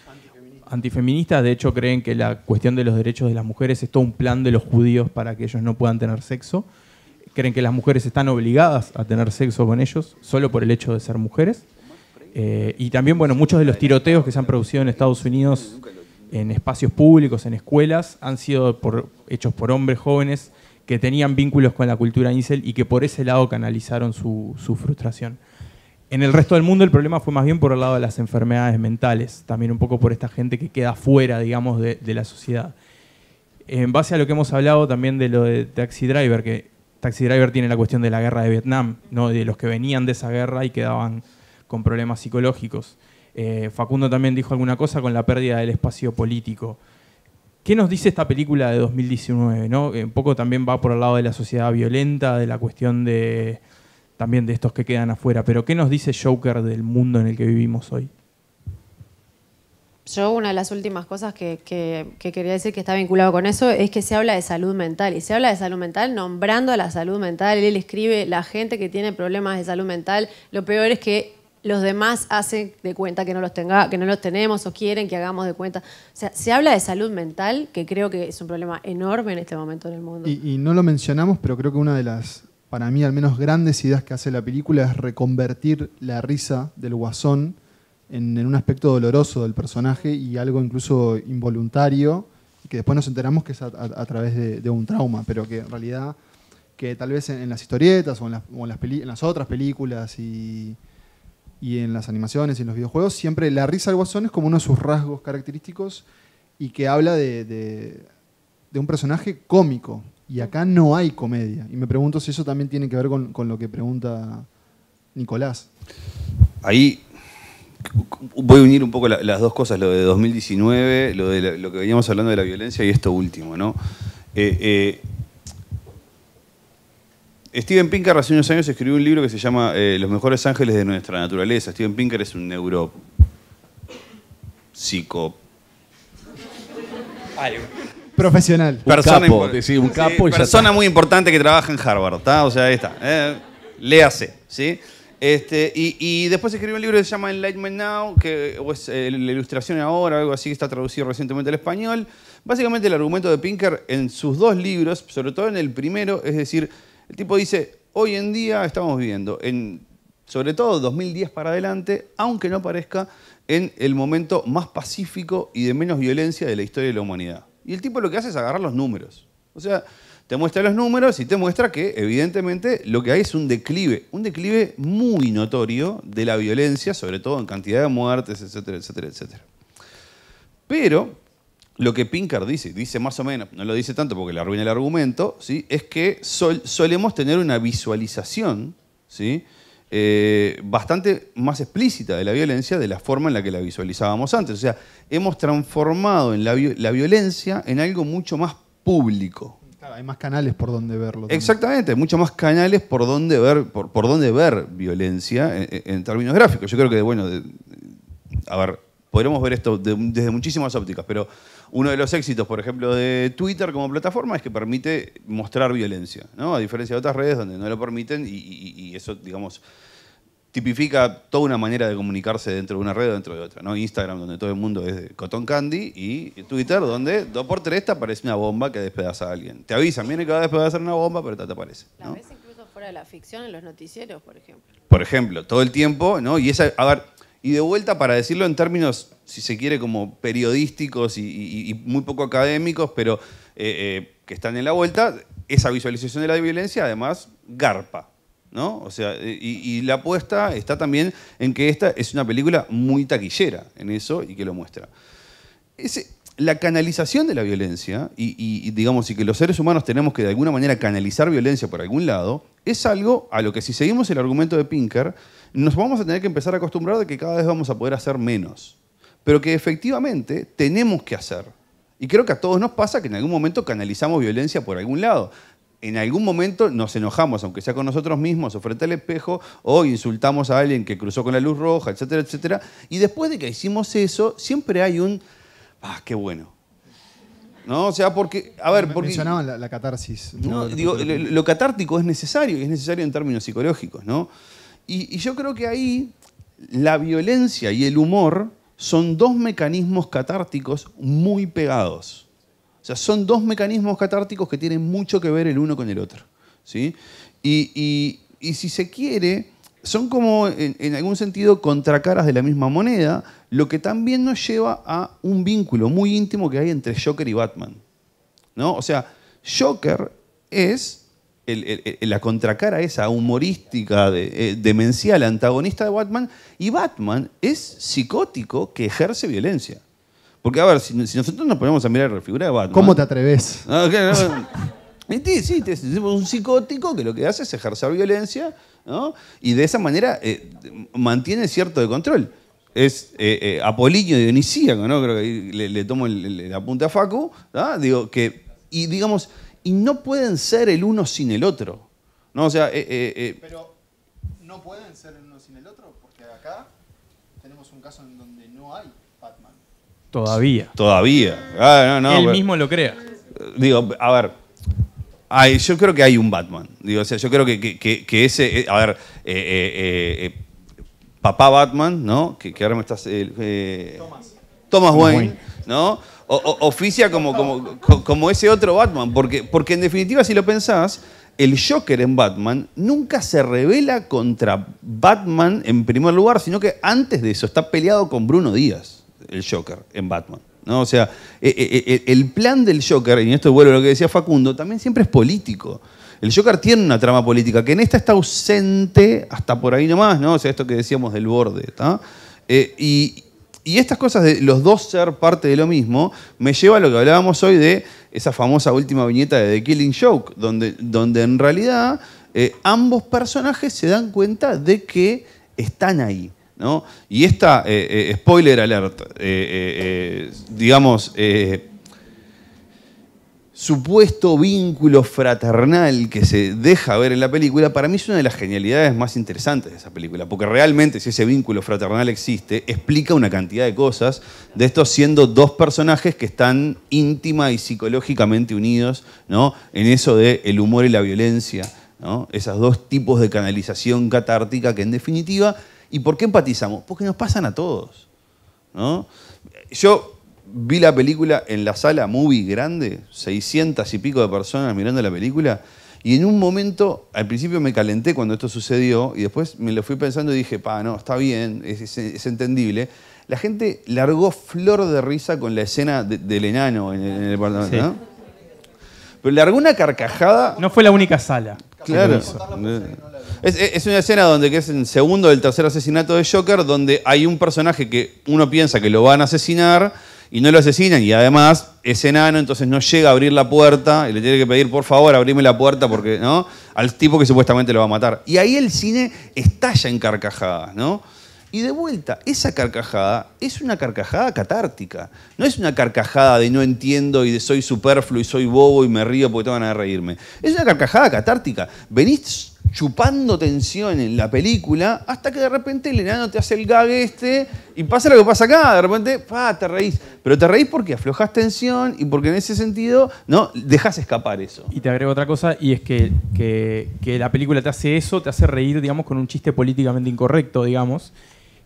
D: antifeministas. De hecho, creen que la cuestión de los derechos de las mujeres es todo un plan de los judíos para que ellos no puedan tener sexo. Creen que las mujeres están obligadas a tener sexo con ellos solo por el hecho de ser mujeres. Eh, y también, bueno, muchos de los tiroteos que se han producido en Estados Unidos en espacios públicos, en escuelas, han sido hechos por hombres jóvenes que tenían vínculos con la cultura incel y que por ese lado canalizaron su, frustración. En el resto del mundo el problema fue más bien por el lado de las enfermedades mentales, también un poco por esta gente que queda fuera, digamos, de, la sociedad. En base a lo que hemos hablado también de lo de Taxi Driver, que Taxi Driver tiene la cuestión de la guerra de Vietnam, ¿no? de los que venían de esa guerra y quedaban con problemas psicológicos. Eh, Facundo también dijo alguna cosa con la pérdida del espacio político. ¿Qué nos dice esta película de 2019? Eh, un poco también va por el lado de la sociedad violenta, de la cuestión de también de estos que quedan afuera, pero ¿qué nos dice Joker del mundo en el que vivimos hoy?
H: Yo una de las últimas cosas que, que, quería decir que está vinculado con eso es que se habla de salud mental y se habla de salud mental nombrando a la salud mental. Él escribe la gente que tiene problemas de salud mental. Lo peor es que los demás hacen de cuenta que no los tenga, que no los tenemos o quieren que hagamos de cuenta. O sea, se habla de salud mental, que creo que es un problema enorme en este momento en el mundo.
B: Y, no lo mencionamos, pero creo que una de las, para mí al menos, grandes ideas que hace la película es reconvertir la risa del guasón en, un aspecto doloroso del personaje y algo incluso involuntario, que después nos enteramos que es a, través de, un trauma, pero que en realidad que tal vez en, las historietas o en las otras películas y, y en las animaciones y en los videojuegos, siempre la risa del guasón es como uno de sus rasgos característicos y que habla de, un personaje cómico. Y acá no hay comedia. Y me pregunto si eso también tiene que ver con, lo que pregunta Nicolás.
F: Ahí voy a unir un poco las dos cosas, lo de 2019, lo de lo que veníamos hablando de la violencia y esto último, ¿no? Eh, eh, Steven Pinker hace unos años escribió un libro que se llama eh, Los mejores ángeles de nuestra naturaleza. Steven Pinker es un neuro... psico...
B: Profesional. Persona un capo, persona
F: muy importante que trabaja en Harvard, ¿está? O sea, ahí está. Eh, léase, ¿sí? Este, y, después escribió un libro que se llama Enlightenment Now, que es eh, la ilustración ahora, algo así, que está traducido recientemente al español. Básicamente el argumento de Pinker en sus dos libros, sobre todo en el primero, es decir, el tipo dice, hoy en día estamos viviendo, en, sobre todo 2010 para adelante, aunque no parezca, en el momento más pacífico y de menos violencia de la historia de la humanidad. Y el tipo lo que hace es agarrar los números. O sea, te muestra los números y te muestra que evidentemente lo que hay es un declive, un declive muy notorio de la violencia, sobre todo en cantidad de muertes, etcétera, etcétera, etcétera. Pero lo que Pinker dice, dice más o menos, no lo dice tanto porque le arruina el argumento, ¿sí? es que solemos tener una visualización ¿sí? Eh, bastante más explícita de la violencia de la forma en la que la visualizábamos antes. O sea, hemos transformado en la, violencia en algo mucho más público.
B: Claro, hay más canales por donde verlo.
F: Exactamente, hay muchos más canales por donde ver, por, por donde ver violencia en, términos gráficos. Yo creo que, bueno, a ver, podremos ver esto desde muchísimas ópticas, pero uno de los éxitos, por ejemplo, de Twitter como plataforma es que permite mostrar violencia, ¿no? A diferencia de otras redes donde no lo permiten y, eso, digamos, tipifica toda una manera de comunicarse dentro de una red o dentro de otra, ¿no? Instagram, donde todo el mundo es de cotón candy, y Twitter, donde dos por tres te aparece una bomba que despedaza a alguien. Te avisan, viene que va a despedazar una bomba, pero te aparece. La ves incluso
H: fuera de la ficción, en los noticieros, por ejemplo.
F: Por ejemplo, todo el tiempo, ¿no? Y esa, a ver, y de vuelta, para decirlo en términos, si se quiere, como periodísticos y, muy poco académicos, pero eh, eh, que están en la vuelta, esa visualización de la violencia además garpa. O sea, eh, y, la apuesta está también en que esta es una película muy taquillera en eso y que lo muestra. la canalización de la violencia, y, digamos, y que los seres humanos tenemos que de alguna manera canalizar violencia por algún lado, es algo a lo que si seguimos el argumento de Pinker, nos vamos a tener que empezar a acostumbrar de que cada vez vamos a poder hacer menos, pero que efectivamente tenemos que hacer. Y creo que a todos nos pasa que en algún momento canalizamos violencia por algún lado. En algún momento nos enojamos, aunque sea con nosotros mismos, o frente al espejo, o insultamos a alguien que cruzó con la luz roja, etcétera, etcétera. Y después de que hicimos eso, siempre hay un, ah, qué bueno, ¿no? O sea, porque. A ver, porque. Mencionaban
B: la, la catarsis.
F: ¿no? digo, lo, lo, catártico es necesario, y es necesario en términos psicológicos, ¿no? Y, yo creo que ahí la violencia y el humor son dos mecanismos catárticos muy pegados. O sea, son dos mecanismos catárticos que tienen mucho que ver el uno con el otro. ¿sí? Y, si se quiere, son como, en, algún sentido, contracaras de la misma moneda, lo que también nos lleva a un vínculo muy íntimo que hay entre Joker y Batman. ¿no? O sea, Joker es la contracara esa humorística, eh, demencial, antagonista de Batman, y Batman es psicótico que ejerce violencia. Porque, a ver, si, nosotros nos ponemos a mirar la figura de Batman. ¿Cómo te atreves? Ah, ah, sí, es un psicótico que lo que hace es ejercer violencia, ¿no? Y de esa manera eh, mantiene cierto de control. Es eh, eh, ¿no? Creo que le, tomo la punta a Facu, Digo, que. Y digamos y no pueden ser el uno sin el otro. ¿no? O sea, eh, eh, eh,
B: Pero no pueden ser el uno sin el otro, porque acá tenemos un caso en donde no hay
F: Batman. Todavía. Todavía. Ah, Él mismo lo crea. Eh, digo, a ver. yo creo que hay un Batman. Digo, o sea, yo creo que, que, que, ese. A ver, papá Batman, ¿no? Que, ahora me estás. Thomas. Thomas Wayne, ¿no? oficia como, como, ese otro Batman. Porque, porque en definitiva, si lo pensás, el Joker en Batman nunca se revela contra Batman en primer lugar, sino que antes de eso está peleado con Bruno Díaz, el Joker en Batman. ¿no? O sea, e, e, e, el plan del Joker, y en esto vuelve a lo que decía Facundo, también siempre es político. El Joker tiene una trama política que en esta está ausente hasta por ahí nomás, ¿no? O sea, esto que decíamos del borde, ¿está? Eh, y, y estas cosas de los dos ser parte de lo mismo me lleva a lo que hablábamos hoy de esa famosa última viñeta de The Killing Joke, donde, donde en realidad eh, ambos personajes se dan cuenta de que están ahí. ¿no? Y esta, eh, eh, spoiler alert, digamos, supuesto vínculo fraternal que se deja ver en la película, para mí es una de las genialidades más interesantes de esa película, porque realmente si ese vínculo fraternal existe, explica una cantidad de cosas, de estos siendo dos personajes que están íntima y psicológicamente unidos, ¿no? En eso de el humor y la violencia, Esos dos tipos de canalización catártica que en definitiva, ¿y por qué empatizamos? Porque nos pasan a todos, ¿no? Yo vi la película en la sala movie grande, 600 y pico de personas mirando la película, y en un momento, al principio me calenté cuando esto sucedió, y después me lo fui pensando y dije, pa, no, está bien, es, entendible. La gente largó flor de risa con la escena del enano en, el apartamento, Pero largó una carcajada.
D: No fue la única sala. Claro.
F: Es, una escena donde que es el segundo del tercer asesinato de Joker, donde hay un personaje que uno piensa que lo van a asesinar y no lo asesinan. Y además ese enano, entonces no llega a abrir la puerta y le tiene que pedir, por favor, abrime la puerta porque, ¿no? Al tipo que supuestamente lo va a matar. Y ahí el cine estalla en carcajadas, ¿no? Y de vuelta, esa carcajada es una carcajada catártica. No es una carcajada de no entiendo y de soy superfluo y soy bobo y me río porque te van a reírme. Es una carcajada catártica. Venís chupando tensión en la película hasta que de repente el enano te hace el gag este y pasa lo que pasa acá, de repente, te reís, pero te reís porque aflojas tensión y porque en ese sentido no dejas escapar eso.
D: Y te agrego otra cosa y es que, la película te hace eso, te hace reír, digamos, con un chiste políticamente incorrecto, digamos,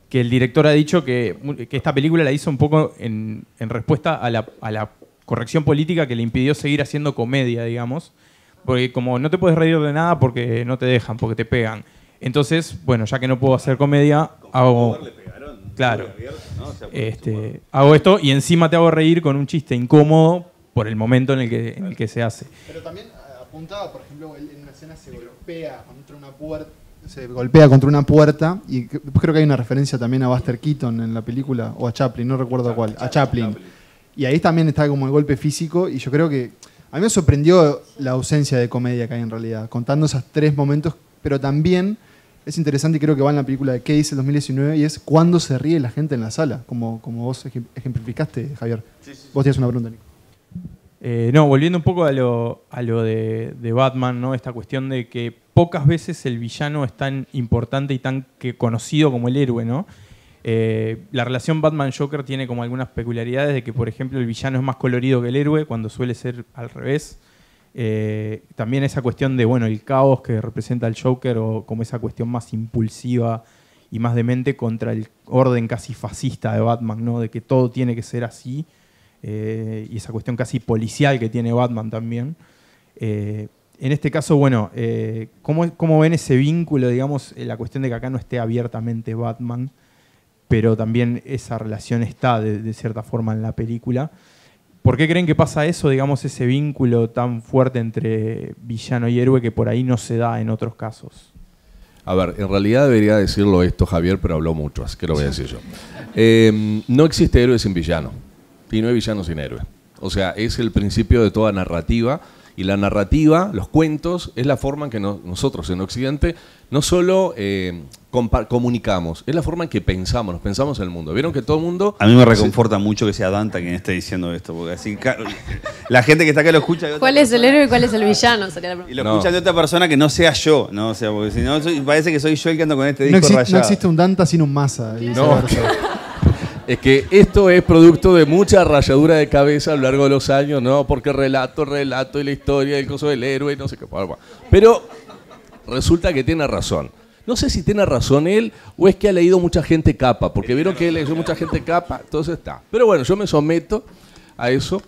D: que el director ha dicho que, esta película la hizo un poco en, respuesta a la, a la corrección política que le impidió seguir haciendo comedia, digamos porque como no te puedes reír de nada porque no te dejan, porque te pegan. Entonces, bueno, ya que no puedo hacer comedia, hago... claro. este, hago esto y encima te hago reír con un chiste incómodo por el momento en el que, que se hace. Pero también eh,
B: apuntaba, por ejemplo, en una escena se golpea contra una puerta se golpea contra una puerta y creo que hay una referencia también a Buster Keaton en la película o a Chaplin, no recuerdo cuál, a Chaplin. Y ahí también está como el golpe físico y yo creo que a mí me sorprendió la ausencia de comedia que hay en realidad, contando esos tres momentos, pero también es interesante y creo que va en la película de Case 2019 y es cuándo se ríe la gente en la sala, como,
D: como vos ejemplificaste, Javier. Vos una pregunta, Nico. Eh, no, volviendo un poco a lo, a lo de, Batman, ¿no? Esta cuestión de que pocas veces el villano es tan importante y tan conocido como el héroe, ¿no? Eh, la relación Batman-Joker tiene como algunas peculiaridades de que, por ejemplo, el villano es más colorido que el héroe, cuando suele ser al revés. Eh, también esa cuestión de, bueno, el caos que representa el Joker o como esa cuestión más impulsiva y más demente contra el orden casi fascista de Batman, ¿no? De que todo tiene que ser así. Eh, y esa cuestión casi policial que tiene Batman también. en este caso, bueno, ¿cómo, ¿cómo, ven ese vínculo, digamos, la cuestión de que acá no esté abiertamente Batman? pero también esa relación está de, cierta forma en la película. ¿Por qué creen que pasa eso, digamos, ese vínculo tan fuerte entre villano y héroe que por ahí no se da en otros casos?
E: A ver, en realidad debería decirlo esto Javier, pero habló mucho, así que lo voy a decir yo. Em, no existe héroe sin villano, y no hay villano sin héroe. O sea, es el principio de toda narrativa, y la narrativa, los cuentos, es la forma en que nosotros en Occidente no solo eh, comunicamos, es la forma en que pensamos, nos pensamos en el mundo. ¿Vieron que todo el mundo...
H: A mí me reconforta
F: mucho que sea Danta quien esté diciendo esto, porque así la gente que está acá lo escucha...
H: ¿Cuál es el héroe y cuál es el villano? y lo
F: escucha de otra persona que no sea yo, ¿no? O sea, porque si no, parece que soy yo el que ando con este disco rayado. No existe
B: un Danta sin un Massa. no.
F: Es
E: que esto es producto de mucha rayadura de cabeza a lo largo de los años, ¿no? Porque relato, relato y la historia, del coso del héroe, no sé qué. Pero resulta que tiene razón. No sé si tiene razón él o es que ha leído mucha gente capa, porque este vieron que él leyó mucha gente capa, entonces está. Pero bueno, yo me someto a eso.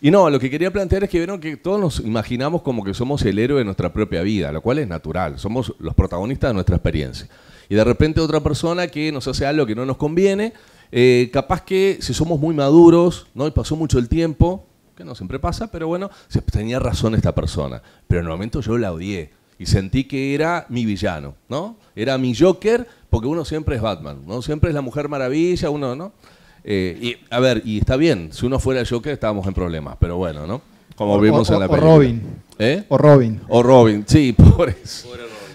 E: Y no, lo que quería plantear es que vieron que todos nos imaginamos como que somos el héroe de nuestra propia vida, lo cual es natural, somos los protagonistas de nuestra experiencia. Y de repente otra persona que nos hace algo que no nos conviene, eh, capaz que si somos muy maduros, ¿no? Y pasó mucho el tiempo, que no siempre pasa, pero bueno, tenía razón esta persona. Pero en el momento yo la odié y sentí que era mi villano, ¿no? Era mi Joker, porque uno siempre es Batman, ¿no? Siempre es la Mujer Maravilla, uno, ¿no? Eh, y, a ver, y está bien, si uno fuera el Joker estábamos en problemas, pero bueno, ¿no? Como vimos en la O Robin. ¿Eh? O Robin. O Robin, sí, por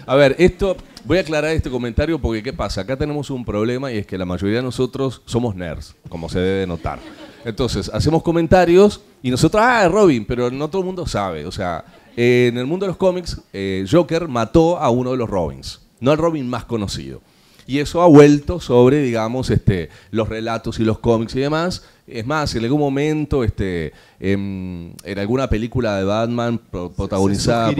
E: A ver, esto, voy a aclarar este comentario porque ¿qué pasa? Acá tenemos un problema y es que la mayoría de nosotros somos nerds, como se debe notar. Entonces, hacemos comentarios y nosotros, ah, Robin, pero no todo el mundo sabe, o sea, en el mundo de los cómics, eh, Joker mató a uno de los Robins, no al Robin más conocido. Y eso ha vuelto sobre, digamos, este, los relatos y los cómics y demás. Es más, en algún momento, este, em, en, alguna película de Batman protagonizada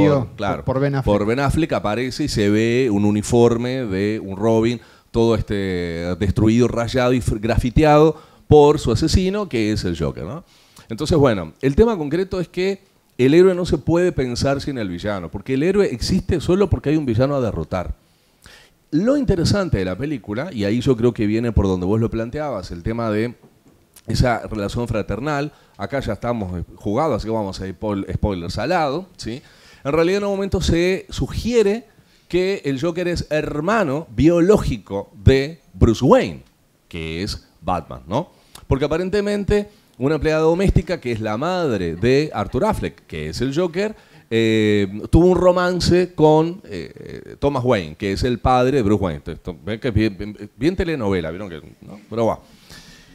E: por, ben Affleck, aparece y se ve un uniforme de un Robin, todo este destruido, rayado y grafiteado por su asesino, que es el Joker. Entonces, bueno, el tema concreto es que el héroe no se puede pensar sin el villano, porque el héroe existe solo porque hay un villano a derrotar. Lo interesante de la película, y ahí yo creo que viene por donde vos lo planteabas, el tema de esa relación fraternal, acá ya estamos eh, jugados, así que vamos a ir spoiler salado, ¿sí? En realidad en un momento se sugiere que el Joker es hermano biológico de Bruce Wayne, que es Batman, ¿no? Porque aparentemente una empleada doméstica que es la madre de Arthur Affleck, que es el Joker, eh, tuvo un romance con eh, eh, Thomas Wayne, que es el padre de Bruce Wayne. Ven que bien, telenovela, ¿vieron que? Pero va.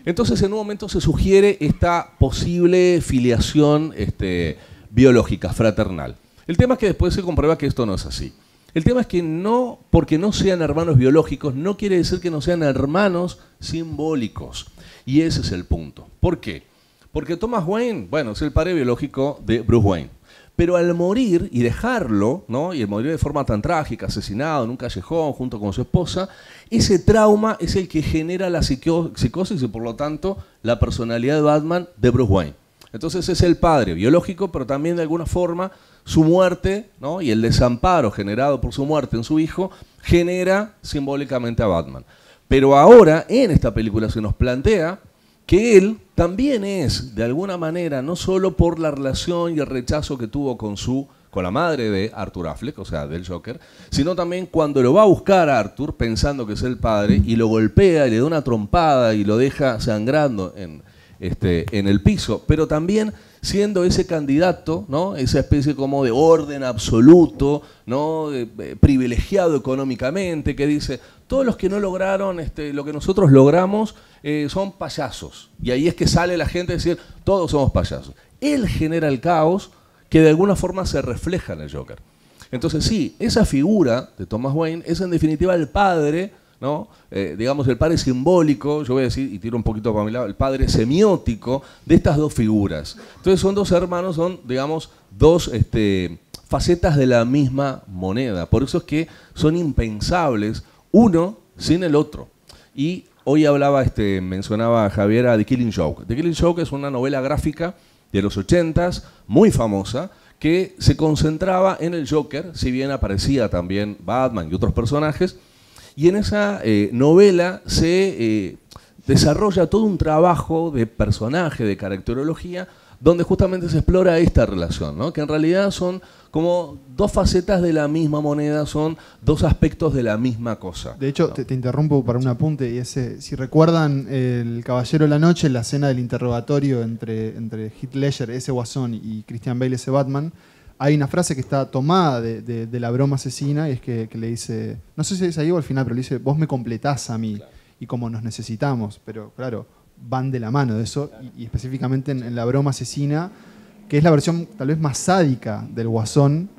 E: Entonces, en un momento se sugiere esta posible filiación este, biológica, fraternal. El tema es que después se comprueba que esto no es así. El tema es que no, porque no sean hermanos biológicos, no quiere decir que no sean hermanos simbólicos. Y ese es el punto. ¿Por qué? Porque Thomas Wayne, bueno, es el padre biológico de Bruce Wayne. Pero al morir y dejarlo, y el morir de forma tan trágica, asesinado en un callejón junto con su esposa, ese trauma es el que genera la psicosis y por lo tanto la personalidad de Batman de Bruce Wayne. Entonces es el padre biológico, pero también de alguna forma su muerte y el desamparo generado por su muerte en su hijo genera simbólicamente a Batman. Pero ahora en esta película se nos plantea que él también es, de alguna manera, no solo por la relación y el rechazo que tuvo con su con la madre de Arthur Affleck, o sea, del Joker, sino también cuando lo va a buscar a Arthur pensando que es el padre y lo golpea y le da una trompada y lo deja sangrando en, este, en el piso, pero también siendo ese candidato, ¿no? Esa especie como de orden absoluto, ¿no? Eh, eh, privilegiado económicamente, que dice, todos los que no lograron este, lo que nosotros logramos eh, son payasos. Y ahí es que sale la gente a decir, todos somos payasos. Él genera el caos que de alguna forma se refleja en el Joker. Entonces sí, esa figura de Thomas Wayne es en definitiva el padre ¿no? Eh, digamos, el padre simbólico, yo voy a decir, y tiro un poquito para mi lado, el padre semiótico de estas dos figuras. Entonces son dos hermanos, son, digamos, dos este, facetas de la misma moneda. Por eso es que son impensables uno sin el otro. Y hoy hablaba, este, mencionaba Javier de Killing Joke. The Killing Joke es una novela gráfica de los 80s, muy famosa, que se concentraba en el Joker, si bien aparecía también Batman y otros personajes, y en esa eh, novela se eh, desarrolla todo un trabajo de personaje, de caracterología, donde justamente se explora esta relación, ¿no? que en realidad son como dos facetas de la misma moneda, son dos aspectos de la misma cosa.
B: De hecho, te, interrumpo para un apunte, y ese, si recuerdan El Caballero de la Noche, la escena del interrogatorio entre, entre Heath Ledger, ese guasón, y Christian Bale, ese Batman, hay una frase que está tomada de, la broma asesina y es que, le dice, no sé si es ahí o al final, pero le dice, vos me completás a mí y como nos necesitamos, pero claro, van de la mano de eso y, específicamente en, la broma asesina, que es la versión tal vez más sádica del guasón,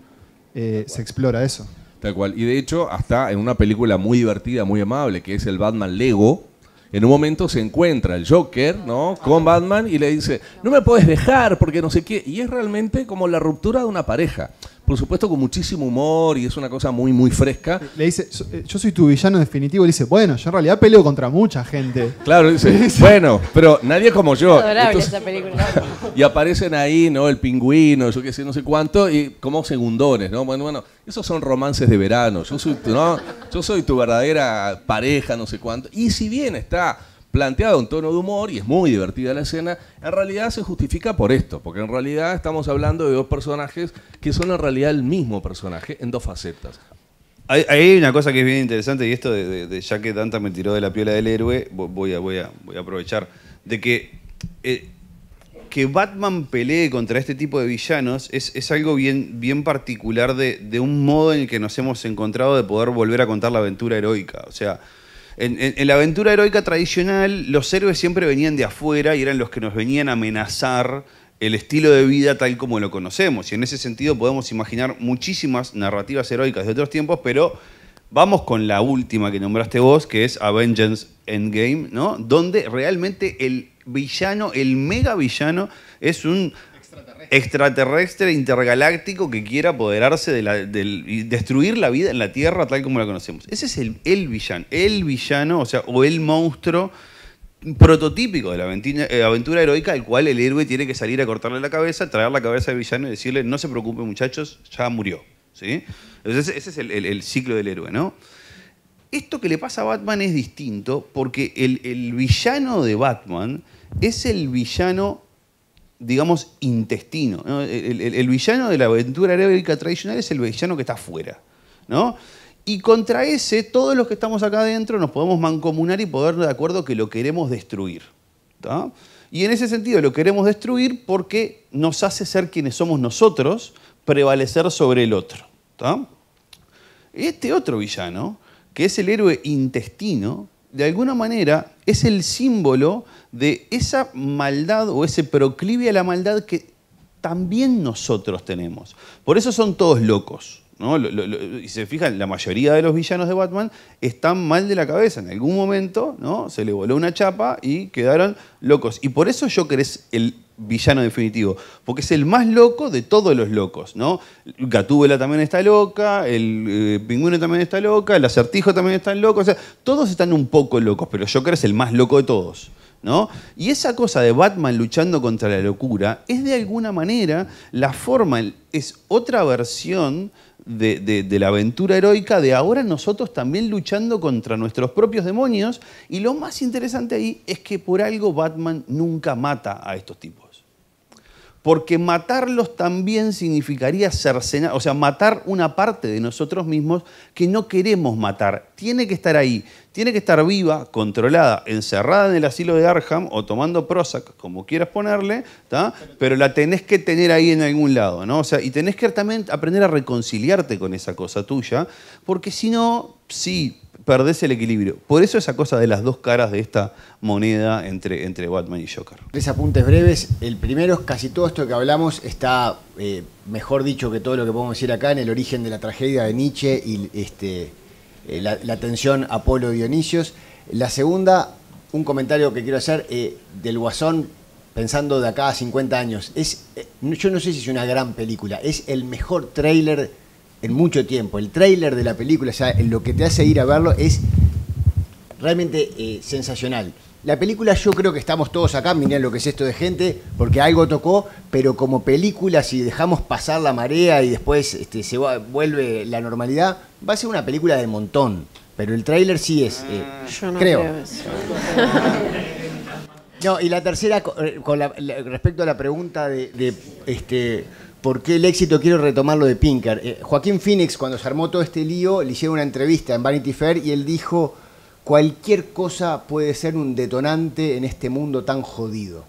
B: eh, se explora eso.
E: Tal cual, y de hecho hasta en una película muy divertida, muy amable, que es el Batman Lego, en un momento se encuentra el Joker, ¿no? Con Batman y le dice, no me puedes dejar porque no sé qué. Y es realmente como la ruptura de una pareja por supuesto con muchísimo humor y es una cosa muy, muy fresca. Le dice, eh,
B: yo soy tu villano definitivo, y le dice, bueno, yo en realidad peleo contra mucha
E: gente. Claro, dice, bueno, pero nadie como yo. adorable película. Y aparecen ahí, ¿no? El pingüino, yo qué sé, no sé cuánto, y como segundones, ¿no? Bueno, bueno, esos son romances de verano, yo ¿no? yo soy tu verdadera pareja, no sé cuánto. Y si bien está planteado en tono de humor y es muy divertida la escena, en realidad se justifica por esto, porque en realidad estamos hablando de dos personajes que son en realidad el mismo personaje en dos facetas.
F: Hay, una cosa que es bien interesante y esto de, ya que tanta me tiró de la piola del héroe, voy a, aprovechar, de que... Eh, que Batman pelee contra este tipo de villanos es, algo bien, bien particular de, de, un modo en el que nos hemos encontrado de poder volver a contar la aventura heroica. O sea, en, la aventura heroica tradicional, los héroes siempre venían de afuera y eran los que nos venían a amenazar el estilo de vida tal como lo conocemos. Y en ese sentido podemos imaginar muchísimas narrativas heroicas de otros tiempos, pero vamos con la última que nombraste vos, que es Avengers Endgame, ¿no? Donde realmente el villano, el mega villano, es un extraterrestre intergaláctico que quiera apoderarse de la, y destruir la vida en la Tierra tal como la conocemos. Ese es el, el villano, el villano, o sea, o el monstruo prototípico de la eh, aventura, heroica, al cual el héroe tiene que salir a cortarle la cabeza, traer la cabeza del villano y decirle, no se preocupe muchachos, ya murió. ¿Sí? ese es el, el, el ciclo del héroe, ¿no? Esto que le pasa a Batman es distinto porque el, el villano de Batman es el villano digamos, intestino. El, villano de la aventura heroica tradicional es el villano que está afuera. Y contra ese, todos los que estamos acá adentro nos podemos mancomunar y poder de acuerdo que lo queremos destruir. Y en ese sentido lo queremos destruir porque nos hace ser quienes somos nosotros, prevalecer sobre el otro. Este otro villano, que es el héroe intestino, de alguna manera es el símbolo de esa maldad o ese proclive a la maldad que también nosotros tenemos. Por eso son todos locos. y se fijan, la mayoría de los villanos de Batman están mal de la cabeza. En algún momento ¿no? se le voló una chapa y quedaron locos. Y por eso Joker es el villano definitivo, porque es el más loco de todos los locos, ¿no? Gatúbela también está loca, el eh, pingüino también está loca, el acertijo también está loco, o sea, todos están un poco locos, pero Joker es el más loco de todos. ¿No? Y esa cosa de Batman luchando contra la locura es de alguna manera la forma, es otra versión de, la aventura heroica de ahora nosotros también luchando contra nuestros propios demonios. Y lo más interesante ahí es que por algo Batman nunca mata a estos tipos porque matarlos también significaría cercenar, o sea, matar una parte de nosotros mismos que no queremos matar. Tiene que estar ahí, tiene que estar viva, controlada, encerrada en el asilo de Arham o tomando Prozac, como quieras ponerle, pero la tenés que tener ahí en algún lado, ¿no? O sea, y tenés que también aprender a reconciliarte con esa cosa tuya, porque si no, sí, perdés el equilibrio. Por eso esa cosa de las dos caras de esta moneda entre, entre
G: Batman y Joker. Tres apuntes breves. El primero es casi todo esto que hablamos está, eh, mejor dicho que todo lo que podemos decir acá, en el origen de la tragedia de Nietzsche y este, eh, la, tensión Apolo-Dionisios. La segunda, un comentario que quiero hacer eh, del Guasón pensando de acá a 50 años. Es, yo no sé si es una gran película, es el mejor trailer en mucho tiempo. El tráiler de la película, o sea, lo que te hace ir a verlo es realmente eh, sensacional. La película yo creo que estamos todos acá, miren lo que es esto de gente, porque algo tocó, pero como película, si dejamos pasar la marea y después este, se vuelve la normalidad, va a ser una película de montón. Pero el tráiler sí es, eh, ah. yo no creo. No, y la tercera, eh, respecto a la pregunta de, de este, qué el éxito quiero retomarlo de Pinker. Eh, Joaquín Phoenix, cuando se armó todo este lío, le hicieron una entrevista en Vanity Fair y él dijo, cualquier cosa puede ser un detonante en este mundo tan jodido.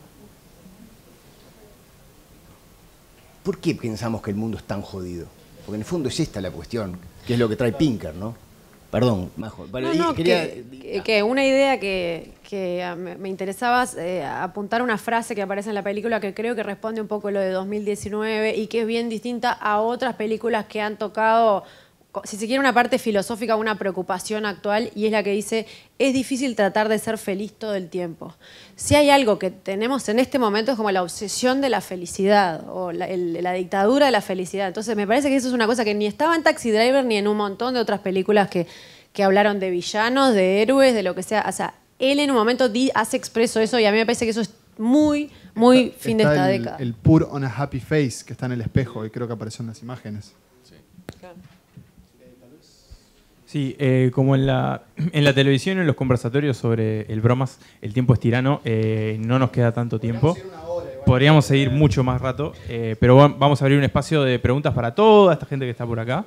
G: ¿Por qué pensamos que el mundo es tan jodido? Porque en el fondo es esta la cuestión, que es lo que trae Pinker, ¿no? Perdón, Majo.
H: que, una idea que, que me interesaba eh, apuntar una frase que aparece en la película que creo que responde un poco a lo de 2019 y que es bien distinta a otras películas que han tocado si se quiere, una parte filosófica, una preocupación actual, y es la que dice, es difícil tratar de ser feliz todo el tiempo. Si hay algo que tenemos en este momento es como la obsesión de la felicidad o la, dictadura de la felicidad. Entonces me parece que eso es una cosa que ni estaba en Taxi Driver ni en un montón de otras películas que, hablaron de villanos, de héroes, de lo que sea. O sea, él en un momento hace expreso eso y a mí me parece que eso es muy, muy fin de esta década.
B: El pur on a happy face que está en el espejo y creo que apareció en las imágenes.
D: Sí, eh, como en la, televisión, en los conversatorios sobre el bromas, el tiempo es tirano, eh, no nos queda tanto tiempo. Podríamos seguir mucho más rato, eh, pero vamos a abrir un espacio de preguntas para toda esta gente que está por acá.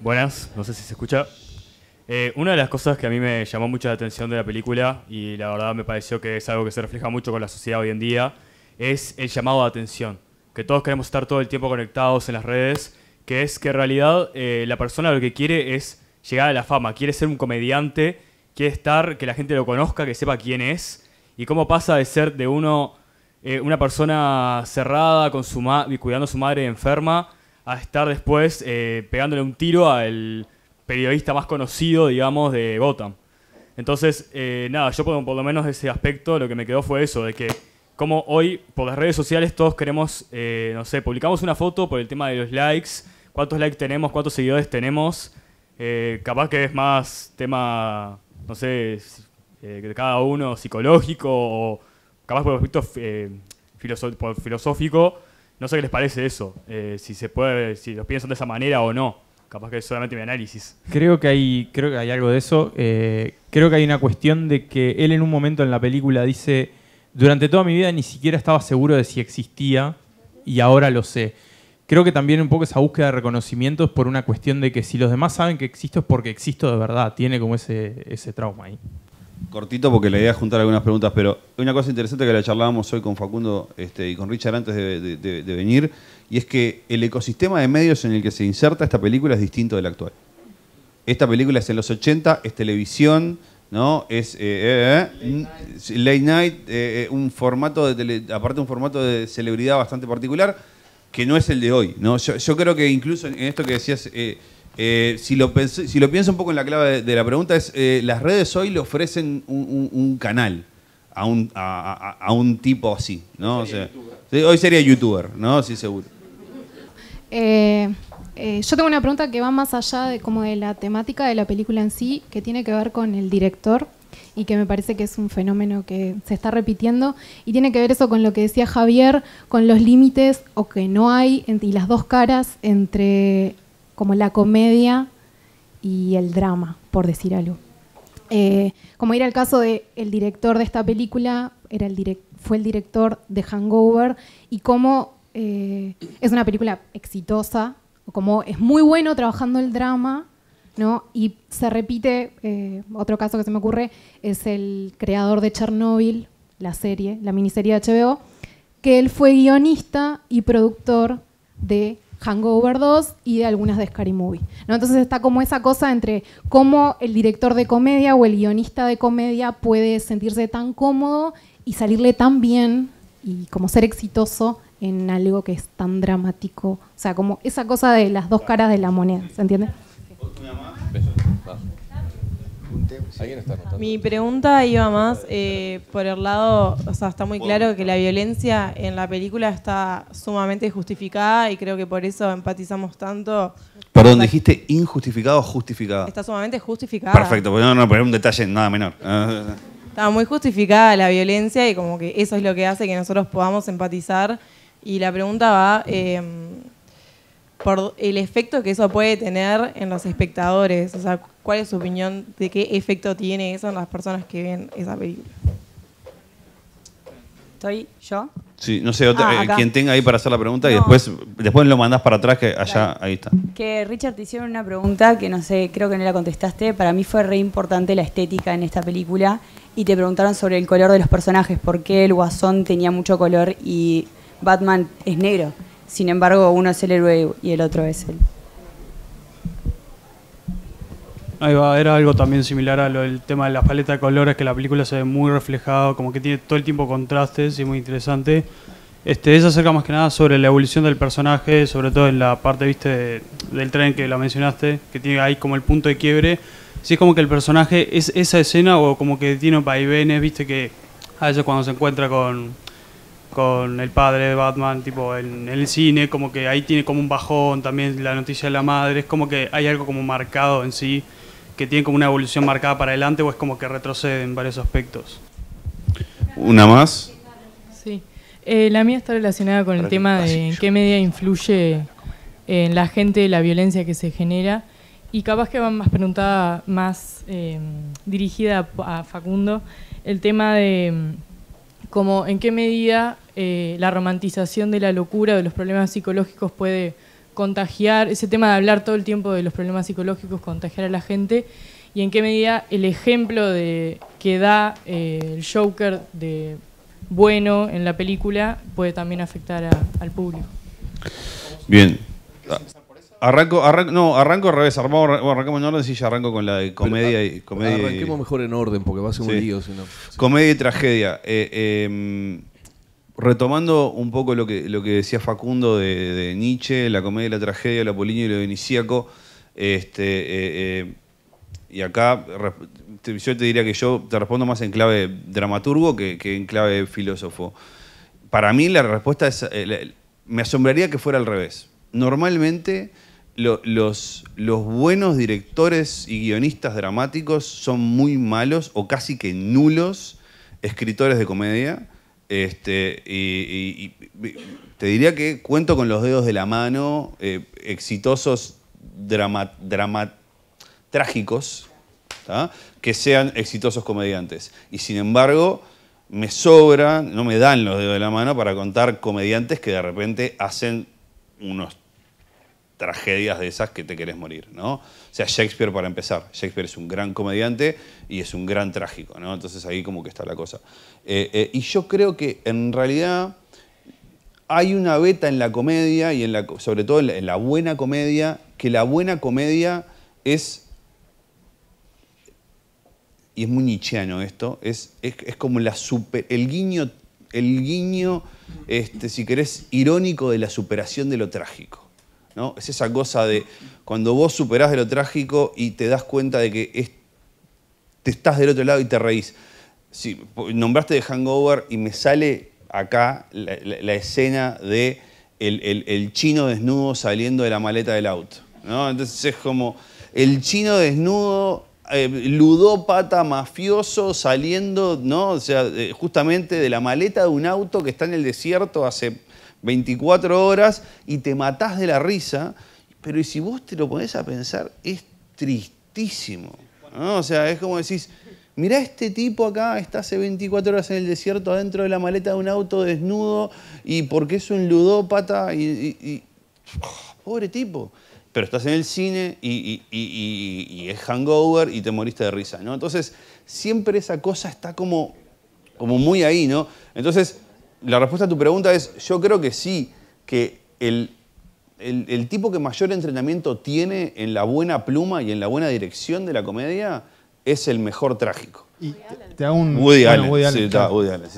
D: buenas, no sé si se escucha.
I: una de las cosas que a mí me llamó mucho la atención de la película, y la verdad me pareció que es algo que se refleja mucho con la sociedad hoy en día, es el llamado a atención. Que todos queremos estar todo el tiempo conectados en las redes que es que en realidad eh, la persona lo que quiere es llegar a la fama, quiere ser un comediante, quiere estar, que la gente lo conozca, que sepa quién es, y cómo pasa de ser de uno, eh, una persona cerrada, con su cuidando a su madre enferma, a estar después eh, pegándole un tiro al periodista más conocido, digamos, de Gotham. Entonces, nada, yo por lo menos ese aspecto lo que me quedó fue eso, de que como hoy por las redes sociales todos queremos, eh, no sé, publicamos una foto por el tema de los likes, cuántos likes tenemos, cuántos seguidores tenemos, eh, capaz que es más tema, no sé, eh, de cada uno psicológico o capaz por aspecto filosófico, no sé qué les parece eso, si se puede, si los piensan de esa manera o no capaz que es solamente mi análisis. Creo que
D: hay, creo que hay algo de eso. creo que hay una cuestión de que él en un momento en la película dice durante toda mi vida ni siquiera estaba seguro de si existía y ahora lo sé. Creo que también un poco esa búsqueda de reconocimiento es por una cuestión de que si los demás saben que existo es porque existo de verdad, tiene como ese, trauma ahí.
F: Cortito porque la idea es juntar algunas preguntas, pero una cosa interesante que la charlábamos hoy con Facundo este, y con Richard antes de, de venir, y es que el ecosistema de medios en el que se inserta esta película es distinto del actual. Esta película es en los 80, es televisión, ¿no? Es eh, eh, eh, Late Night, un formato de aparte un formato de celebridad bastante particular, que no es el de hoy. ¿no? Yo, creo que incluso en esto que decías, si, lo pienso un poco en la clave de, la pregunta, es las redes hoy le ofrecen un, canal a un, a, un tipo así, ¿no? Hoy sería, hoy sería youtuber, ¿no? Sí, seguro.
C: Eh, yo tengo una pregunta que va más allá de como de la temática de la película en sí, que tiene que ver con el director y que me parece que es un fenómeno que se está repitiendo y tiene que ver eso con lo que decía Javier, con los límites o que no hay y las dos caras entre como la comedia y el drama, por decir algo. Eh, como era el caso del director de esta película, era fue el director de Hangover y cómo eh, es una película exitosa como es muy bueno trabajando el drama, ¿no? Y se repite, eh, otro caso que se me ocurre, es el creador de Chernobyl, la serie, la miniserie de HBO, que él fue guionista y productor de Hangover 2 y de algunas de Scary Movie. ¿no? Entonces está como esa cosa entre cómo el director de comedia o el guionista de comedia puede sentirse tan cómodo y salirle tan bien y como ser exitoso en algo que es tan dramático. O sea, como esa cosa de las dos caras de la moneda, ¿se entiende?
A: Mi pregunta iba más eh, por el lado, o sea, está muy claro que la violencia en la película está sumamente justificada y creo que por eso empatizamos tanto.
F: Perdón, dijiste injustificada o justificada. Está
A: sumamente justificada. Perfecto,
F: voy pues no, poner un detalle nada menor. Ah.
A: Está muy justificada la violencia y como que eso es lo que hace que nosotros podamos empatizar y la pregunta va em, por el efecto que eso puede tener en los espectadores. O sea, ¿cuál es su opinión de qué efecto tiene eso en las personas que ven esa película? ¿Estoy yo?
F: Sí, no sé, ah, eh, quien tenga ahí para hacer la pregunta y después, después lo mandás para atrás, que allá, ahí está.
A: Que Richard, te hicieron una pregunta que no sé, creo que no la contestaste. Para mí fue re importante la estética en esta película y te preguntaron sobre el color de los personajes, por qué el guasón tenía mucho color y Batman es negro. Sin embargo, uno es el héroe y el otro es él.
D: Ahí
I: va, era algo también similar al tema de la paleta de colores, que la película se ve muy reflejado, como que tiene todo el tiempo contrastes y muy interesante. Este, es acerca más que nada sobre la evolución del personaje, sobre todo en la parte, viste, del tren que la mencionaste, que tiene ahí como el punto de quiebre. Si es como que el personaje es esa escena o como que tiene vaivenes, viste, que a veces cuando se encuentra con, con el padre de Batman, tipo en, el cine, como que ahí tiene como un bajón, también la noticia de la madre, es como que hay algo como marcado en sí, que tiene como una evolución marcada para adelante o es como que retrocede en varios aspectos.
F: ¿Una más?
A: Sí. Eh, la mía está relacionada con el tema de en qué medida influye en la gente la violencia que se genera y capaz que va más preguntada, más eh, dirigida a Facundo, el tema de como en qué medida eh, la romantización de la locura, de los problemas psicológicos puede contagiar, ese tema de hablar todo el tiempo de los problemas psicológicos, contagiar a la gente, y en qué medida el ejemplo de, que da eh, el Joker de bueno en la película puede también afectar al público.
F: Bien. Arranco, al revés. arrancamos en orden, y ya arranco con la de ah, comedia y comedia. Arranquemos mejor en orden porque va a ser un lío. Comedia y tragedia. Eh, em, retomando un poco lo que, lo que decía Facundo de, Nietzsche, la comedia y la tragedia, la polinio y lo de Este, eh, eh, y acá yo te diría que yo te respondo más en clave dramaturgo que, que en clave filósofo. Para mí la respuesta es. me asombraría que fuera al revés. Normalmente los, buenos directores y guionistas dramáticos son muy malos o casi que nulos escritores de comedia. Este, y, te diría que cuento con los dedos de la mano eh, exitosos drama, trágicos que sean exitosos comediantes. Y sin embargo, me sobran, no me dan los dedos de la mano para contar comediantes que de repente hacen unos tragedias de esas que te querés morir, ¿no? O sea, Shakespeare para empezar. Shakespeare es un gran comediante y es un gran trágico, ¿no? Entonces ahí como que está la cosa. Eh, eh, y yo creo que en realidad hay una beta en la comedia y en la, sobre todo en la, buena comedia, que la buena comedia es y es muy nicheano esto, es, es, como la super, el guiño, el guiño este, si querés, irónico de la superación de lo trágico. Es esa cosa de cuando vos superás de lo trágico y te das cuenta de que te estás del otro lado y te reís. nombraste de Hangover y me sale acá la, escena de el, chino desnudo saliendo de la maleta del auto. Entonces es como el chino desnudo, eh, ludópata, mafioso, saliendo, ¿no? O sea, justamente de la maleta de un auto que está en el desierto hace 24 horas y te matás de la risa, pero si vos te lo pones a pensar, es tristísimo. O sea, es como decís, mirá este tipo acá, está hace 24 horas en el desierto adentro de la maleta de un auto desnudo y porque es un ludópata y... pobre tipo. Pero estás en el cine y, es hangover y te moriste de risa, ¿no? Entonces, siempre esa cosa está como, como muy ahí, ¿no? Entonces, la respuesta a tu pregunta es, yo creo que sí, que el, tipo que mayor entrenamiento tiene en la buena pluma y en la buena dirección de la comedia es el mejor trágico.
B: te, hago un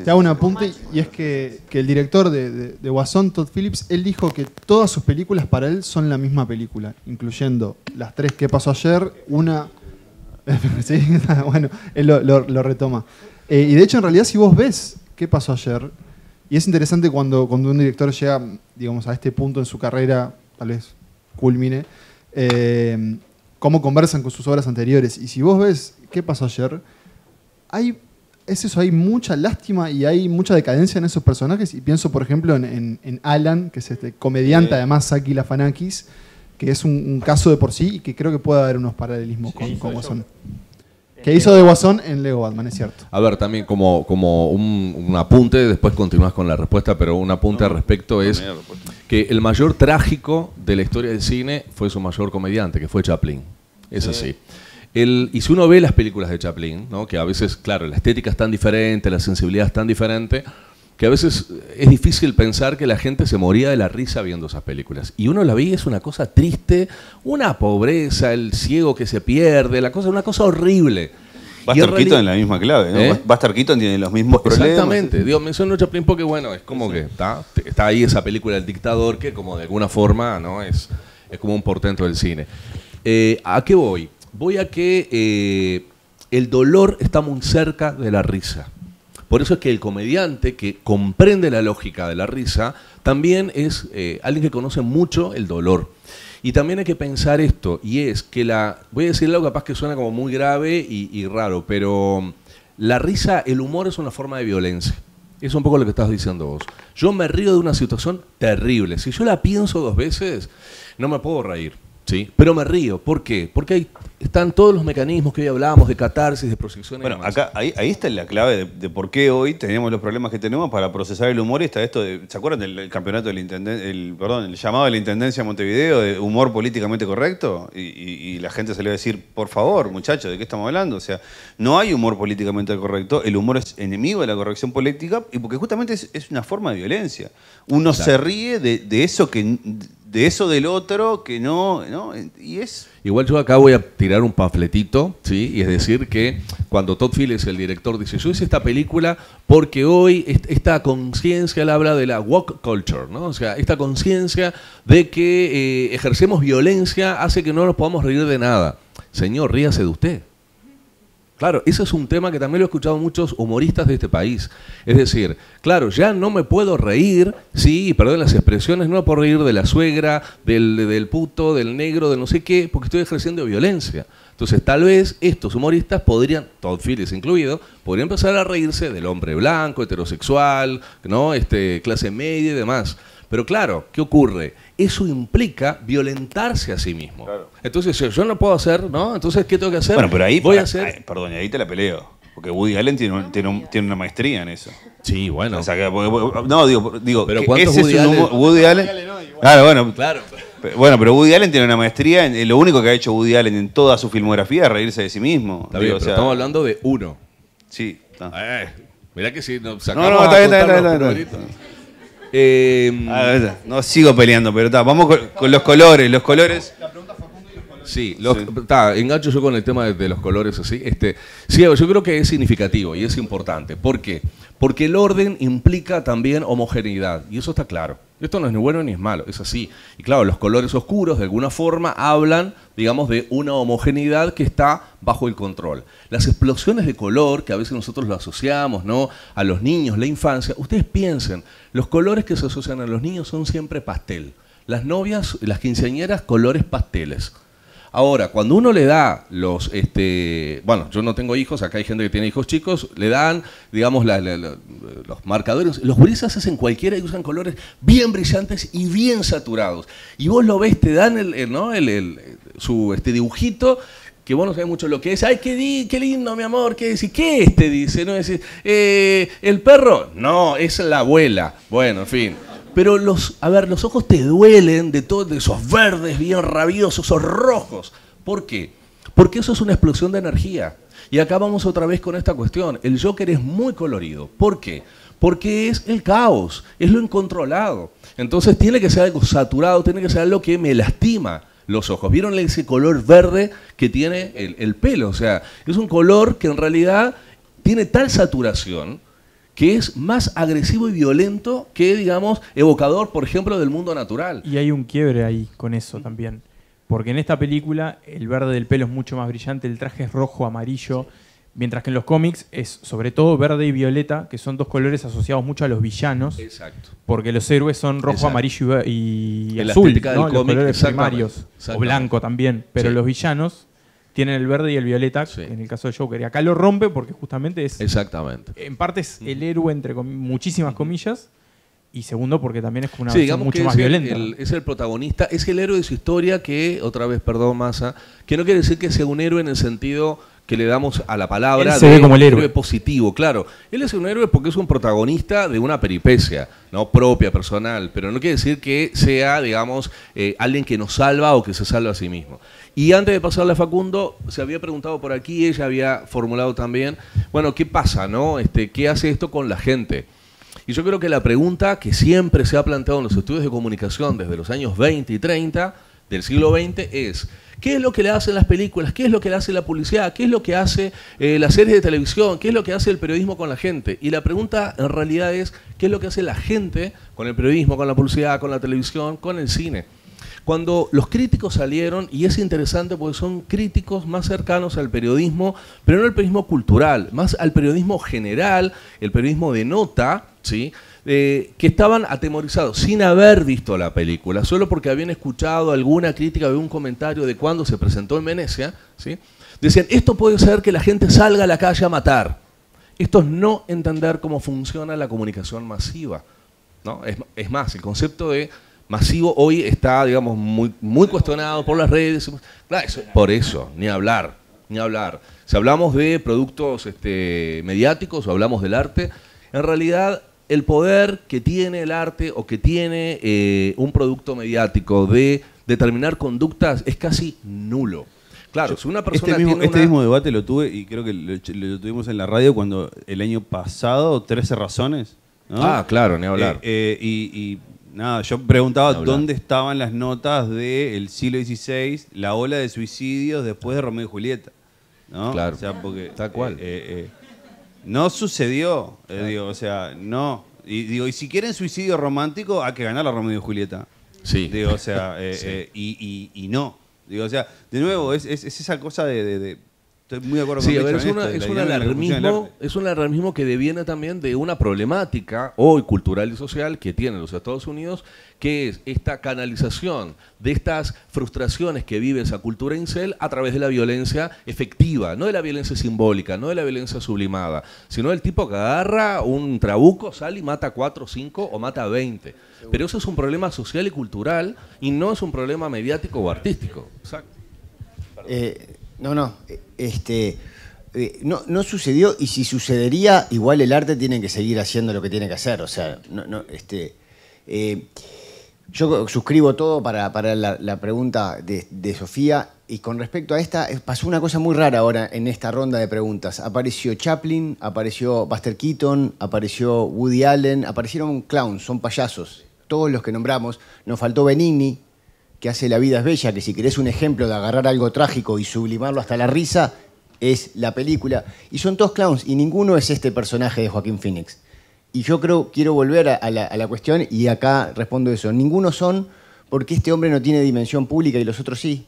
B: te hago un apunte y es que, el director de, de, Guasón, Todd Phillips, él dijo que todas sus películas para él son la misma película, incluyendo las tres que pasó ayer, una... bueno, él lo, retoma. Eh, y de hecho, en realidad, si vos ves qué pasó ayer, y es interesante cuando, cuando un director llega, digamos, a este punto en su carrera, tal vez culmine, eh, cómo conversan con sus obras anteriores. Y si vos ves qué pasó ayer, hay, es eso, hay mucha lástima y hay mucha decadencia en esos personajes. Y pienso, por ejemplo, en, Alan, que es este comediante, además, Saki Lafanakis, que es un, caso de por sí y que creo que puede haber unos paralelismos con cómo son. Que hizo de Guasón en Lego Batman, es cierto.
E: A ver, también como, como un, apunte, después continúas con la respuesta, pero un apunte al respecto es que el mayor trágico de la historia del cine fue su mayor comediante, que fue Chaplin. Es así. y si uno ve las películas de Chaplin, que a veces, claro, la estética es tan diferente, la sensibilidad es tan diferente, que a veces es difícil pensar que la gente se moría de la risa viendo esas películas. Y uno la y es una cosa triste, una pobreza, el ciego que se pierde, la cosa, una cosa horrible.
F: Buster Keaton en la misma clave, ¿no? ¿Eh? a Buster Keaton tiene los mismos problemas. Exactamente.
E: Digo, menciono Chaplin porque, bueno, es como que está, está ahí esa película El Dictador que como de alguna forma, ¿no? Es, es como un portento del cine. Eh, ¿A qué voy? Voy a que eh, el dolor está muy cerca de la risa. Por eso es que el comediante que comprende la lógica de la risa también es eh, alguien que conoce mucho el dolor. Y también hay que pensar esto, y es que la. Voy a decir algo capaz que suena como muy grave y, raro, pero mm, la risa, el humor es una forma de violencia. es un poco lo que estás diciendo vos. Yo me río de una situación terrible. Si yo la pienso dos veces, no me puedo reír. Sí. Pero me río. ¿Por qué? Porque están todos los mecanismos que hoy hablábamos de catarsis, de proyección. Bueno,
F: acá ahí, está la clave de, por qué hoy tenemos los problemas que tenemos para procesar el humor. Y está esto de, ¿se acuerdan del campeonato del el, perdón, el llamado de la intendencia de Montevideo de humor políticamente correcto? Y, y, y la gente salió a decir, por favor, muchachos, ¿de qué estamos hablando? O sea, no hay humor políticamente correcto. El humor es enemigo de la corrección política y porque justamente es, una forma de violencia. Uno se ríe de eso que de eso del otro que no, ¿no? Y es...
E: Igual yo acá voy a tirar un panfletito, ¿sí? Y es decir que cuando Todd Phillips, el director, dice, yo hice esta película porque hoy esta conciencia, él habla de la walk culture, ¿no? O sea, esta conciencia de que eh, ejercemos violencia hace que no nos podamos reír de nada. Señor, ríase de usted. Claro, ese es un tema que también lo he escuchado muchos humoristas de este país. Es decir, claro, ya no me puedo reír, sí, perdón las expresiones, no me puedo reír de la suegra, del, del puto, del negro, de no sé qué, porque estoy ejerciendo violencia. Entonces, tal vez estos humoristas podrían, Todd Phillips incluido, podrían empezar a reírse del hombre blanco, heterosexual, ¿no? Este, clase media y demás. Pero claro, ¿qué ocurre? eso implica violentarse a sí mismo. Entonces, yo, no puedo hacer, ¿no? Entonces, ¿qué tengo que hacer? Bueno, pero ahí
F: hacer. ahí te la peleo. Porque Woody Allen tiene, tiene, tiene, una maestría en eso. Sí, bueno. O sea, que, no, digo, digo pero ¿cuántos Woody, Allen? Woody Allen? claro, bueno. Claro. Pero, bueno, pero Woody Allen tiene una maestría en, lo único que ha hecho Woody Allen en toda su filmografía es reírse de sí mismo. o sea, estamos
E: hablando de uno. Sí. Eh, mirá que si nos sacamos no, no, está bien,
F: Em, ah, no sigo peleando, pero Vamos con, los colores. Los colores. La pregunta los colores. Sí, engancho yo con el tema de, los
E: colores así. Este, sí, yo creo que es significativo y es importante. ¿Por qué? Porque porque el orden implica también homogeneidad, y eso está claro. Esto no es ni bueno ni es malo, es así. Y claro, los colores oscuros de alguna forma hablan, digamos, de una homogeneidad que está bajo el control. Las explosiones de color, que a veces nosotros lo asociamos, ¿no? A los niños, la infancia, ustedes piensen, los colores que se asocian a los niños son siempre pastel. Las novias, las quinceañeras, colores pasteles. Ahora, cuando uno le da los, este, bueno, yo no tengo hijos, acá hay gente que tiene hijos chicos, le dan, digamos, los marcadores, los brisas hacen cualquiera y usan colores bien brillantes y bien saturados. Y vos lo ves, te dan el, ¿no? El, su este dibujito que vos no sabés mucho lo que es. Ay, qué, di, qué lindo, mi amor, qué es ¿Qué este dice? No decís, eh, ¿el perro? No, es la abuela. Bueno, en fin. Pero los, a ver, los ojos te duelen de todos esos verdes bien rabiosos, esos rojos. ¿Por qué? Porque eso es una explosión de energía. Y acá vamos otra vez con esta cuestión. El Joker es muy colorido. ¿Por qué? Porque es el caos, es lo incontrolado. Entonces tiene que ser algo saturado, tiene que ser algo que me lastima los ojos. ¿Vieron ese color verde que tiene el, el pelo? O sea, es un color que en realidad tiene tal saturación que es más
D: agresivo y violento que, digamos, evocador,
E: por ejemplo, del mundo natural.
D: Y hay un quiebre ahí con eso también. Porque en esta película el verde del pelo es mucho más brillante, el traje es rojo, amarillo, mientras que en los cómics es sobre todo verde y violeta, que son dos colores asociados mucho a los villanos. Exacto. Porque los héroes son rojo, amarillo y, azul, ¿no? los colores primarios, o blanco también, pero los villanos tienen el verde y el violeta, en el caso de Joker. Y acá lo rompe porque justamente es. Exactamente. En parte es el héroe, entre muchísimas comillas. Y segundo, porque también es una sí, mucho más violenta.
E: es el protagonista, es el héroe de su historia que, otra vez, perdón, Massa, que no quiere decir que sea un héroe en el sentido que le damos a la palabra se ve como el héroe. positivo, claro. Él es un héroe porque es un protagonista de una peripecia, no propia, personal, pero no quiere decir que sea, digamos, eh, alguien que nos salva o que se salva a sí mismo. Y antes de pasarle a Facundo, se había preguntado por aquí, ella había formulado también, bueno, ¿qué pasa, no? Este, ¿Qué hace esto con la gente? Y yo creo que la pregunta que siempre se ha planteado en los estudios de comunicación desde los años 20 y 30 del siglo XX es, ¿qué es lo que le hacen las películas? ¿Qué es lo que le hace la publicidad? ¿Qué es lo que hace eh, las series de televisión? ¿Qué es lo que hace el periodismo con la gente? Y la pregunta en realidad es, ¿qué es lo que hace la gente con el periodismo, con la publicidad, con la televisión, con el cine? Cuando los críticos salieron, y es interesante porque son críticos más cercanos al periodismo, pero no al periodismo cultural, más al periodismo general, el periodismo de nota, ¿sí? Eh, que estaban atemorizados sin haber visto la película, solo porque habían escuchado alguna crítica, de un comentario de cuando se presentó en Venecia, ¿sí? decían, esto puede ser que la gente salga a la calle a matar. Esto es no entender cómo funciona la comunicación masiva. ¿no? es más, el concepto de masivo hoy está, digamos, muy, muy cuestionado por las redes. por eso, ni hablar, ni hablar. Si hablamos de productos este, mediáticos o hablamos del arte, en realidad el poder que tiene el arte o que tiene eh, un producto mediático de
F: determinar conductas es casi nulo.
E: Claro, si una persona este, mismo, tiene este mismo,
F: debate lo tuve y creo que lo, tuvimos en la radio cuando el año pasado, 13 razones.
H: ¿no? Ah, claro, ni hablar.
F: Eh, eh, y, y nada, yo preguntaba dónde estaban las notas del siglo XVI, la ola de suicidios después de Romeo y Julieta. ¿no? Claro. O porque, Tal cual. Eh, eh, eh, no sucedió, digo, o sea, no. Y digo, y si quieren suicidio romántico, hay que ganar a Romeo y Julieta. Sí. Digo, o sea, y, no. Digo, o sea, de nuevo, es, esa cosa de Estoy muy de acuerdo con a ver, es, es, un alarmismo,
E: es un alarmismo que deviene también de una problemática hoy cultural y social que tienen los Estados Unidos, que es esta canalización de estas frustraciones que vive esa cultura incel a través de la violencia efectiva, no de la violencia simbólica, no de la violencia sublimada, sino del tipo que agarra un trabuco, sale y mata 4, cinco o mata 20. Pero eso es un problema social y cultural y no es un problema mediático o artístico. Exacto.
G: Eh, no, no. Eh, este, eh, no, no, sucedió y si sucedería, igual el arte tiene que seguir haciendo lo que tiene que hacer. O sea, no, no, este, eh, yo suscribo todo para, para la, pregunta de, de, Sofía y con respecto a esta, pasó una cosa muy rara ahora en esta ronda de preguntas. Apareció Chaplin, apareció Buster Keaton, apareció Woody Allen, aparecieron clowns, son payasos. Todos los que nombramos. Nos faltó Benigni, que hace La vida es bella, que si querés un ejemplo de agarrar algo trágico y sublimarlo hasta la risa, es la película. Y son todos clowns y ninguno es este personaje de Joaquín Phoenix. Y yo creo, quiero volver a, la, cuestión y acá respondo eso. Ninguno son porque este hombre no tiene dimensión pública y los otros sí.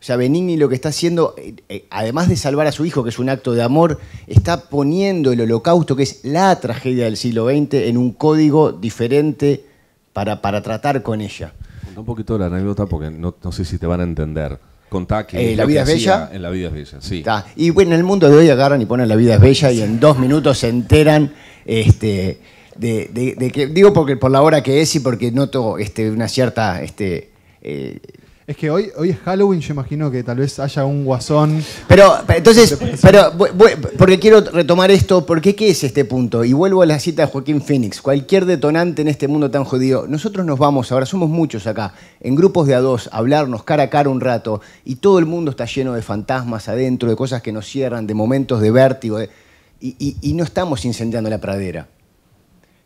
G: O sea, Benigni lo que está haciendo, eh, eh, además de salvar a su hijo, que es un acto de amor, está poniendo el holocausto, que es la tragedia del siglo XX, en un código diferente para, para tratar con ella un poquito de
E: la anécdota porque no, no sé si te van a entender. Contá eh, que. ¿La vida es bella? En La vida es bella, sí.
G: Y bueno, en el mundo de hoy agarran y ponen La vida es bella y en dos minutos se enteran. Este, de, que, digo porque por la hora que es y porque noto este, una cierta este, eh,
B: es que hoy, hoy es Halloween, yo imagino que tal vez haya un guasón.
G: Pero, entonces, pero, porque quiero retomar esto, ¿por ¿qué es este punto? Y vuelvo a la cita de Joaquín Phoenix. Cualquier detonante en este mundo tan jodido. Nosotros nos vamos ahora, somos muchos acá, en grupos de a dos, a hablarnos cara a cara un rato, y todo el mundo está lleno de fantasmas adentro, de cosas que nos cierran, de momentos de vértigo, y no estamos incendiando la pradera.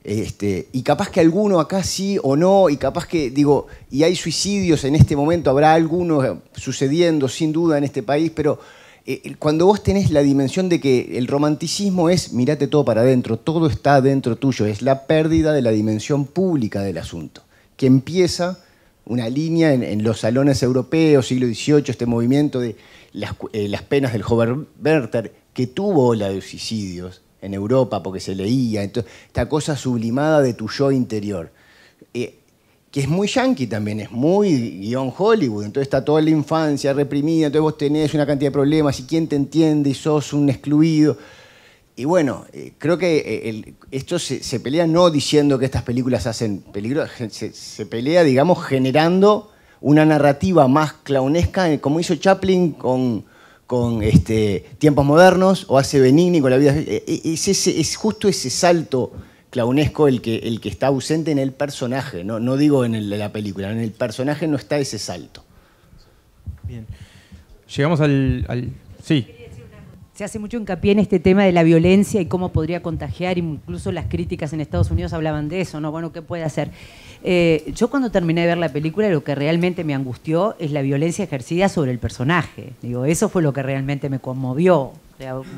G: Este, y capaz que alguno acá sí o no, y capaz que, digo, y hay suicidios en este momento, habrá algunos sucediendo sin duda en este país, pero eh, cuando vos tenés la dimensión de que el romanticismo es mirate todo para adentro, todo está dentro tuyo, es la pérdida de la dimensión pública del asunto, que empieza una línea en, los salones europeos, siglo XVIII, este movimiento de las, eh, penas del Werther, que tuvo la de suicidios, en Europa porque se leía, esta cosa sublimada de tu yo interior. Eh, que es muy yankee también, es muy guión Hollywood, entonces está toda la infancia reprimida, entonces vos tenés una cantidad de problemas y quién te entiende y sos un excluido. Y bueno, eh, creo que eh, esto se, pelea no diciendo que estas películas hacen peligro, se, se pelea, digamos, generando una narrativa más clownesca, como hizo Chaplin con, con este, tiempos modernos o hace Benigni con la vida. Eh, eh, es, es justo ese salto claunesco el que, el que está ausente en el personaje, no, no digo en la película, en el personaje no está ese salto.
D: Bien. Llegamos al. al sí.
A: Se hace mucho hincapié en este tema de la violencia y cómo podría contagiar, incluso las críticas en Estados Unidos hablaban de eso, ¿no? Bueno, ¿qué puede hacer? Eh, yo cuando terminé de ver la película lo que realmente me angustió es la violencia ejercida sobre el personaje. Digo, eso fue lo que realmente me conmovió.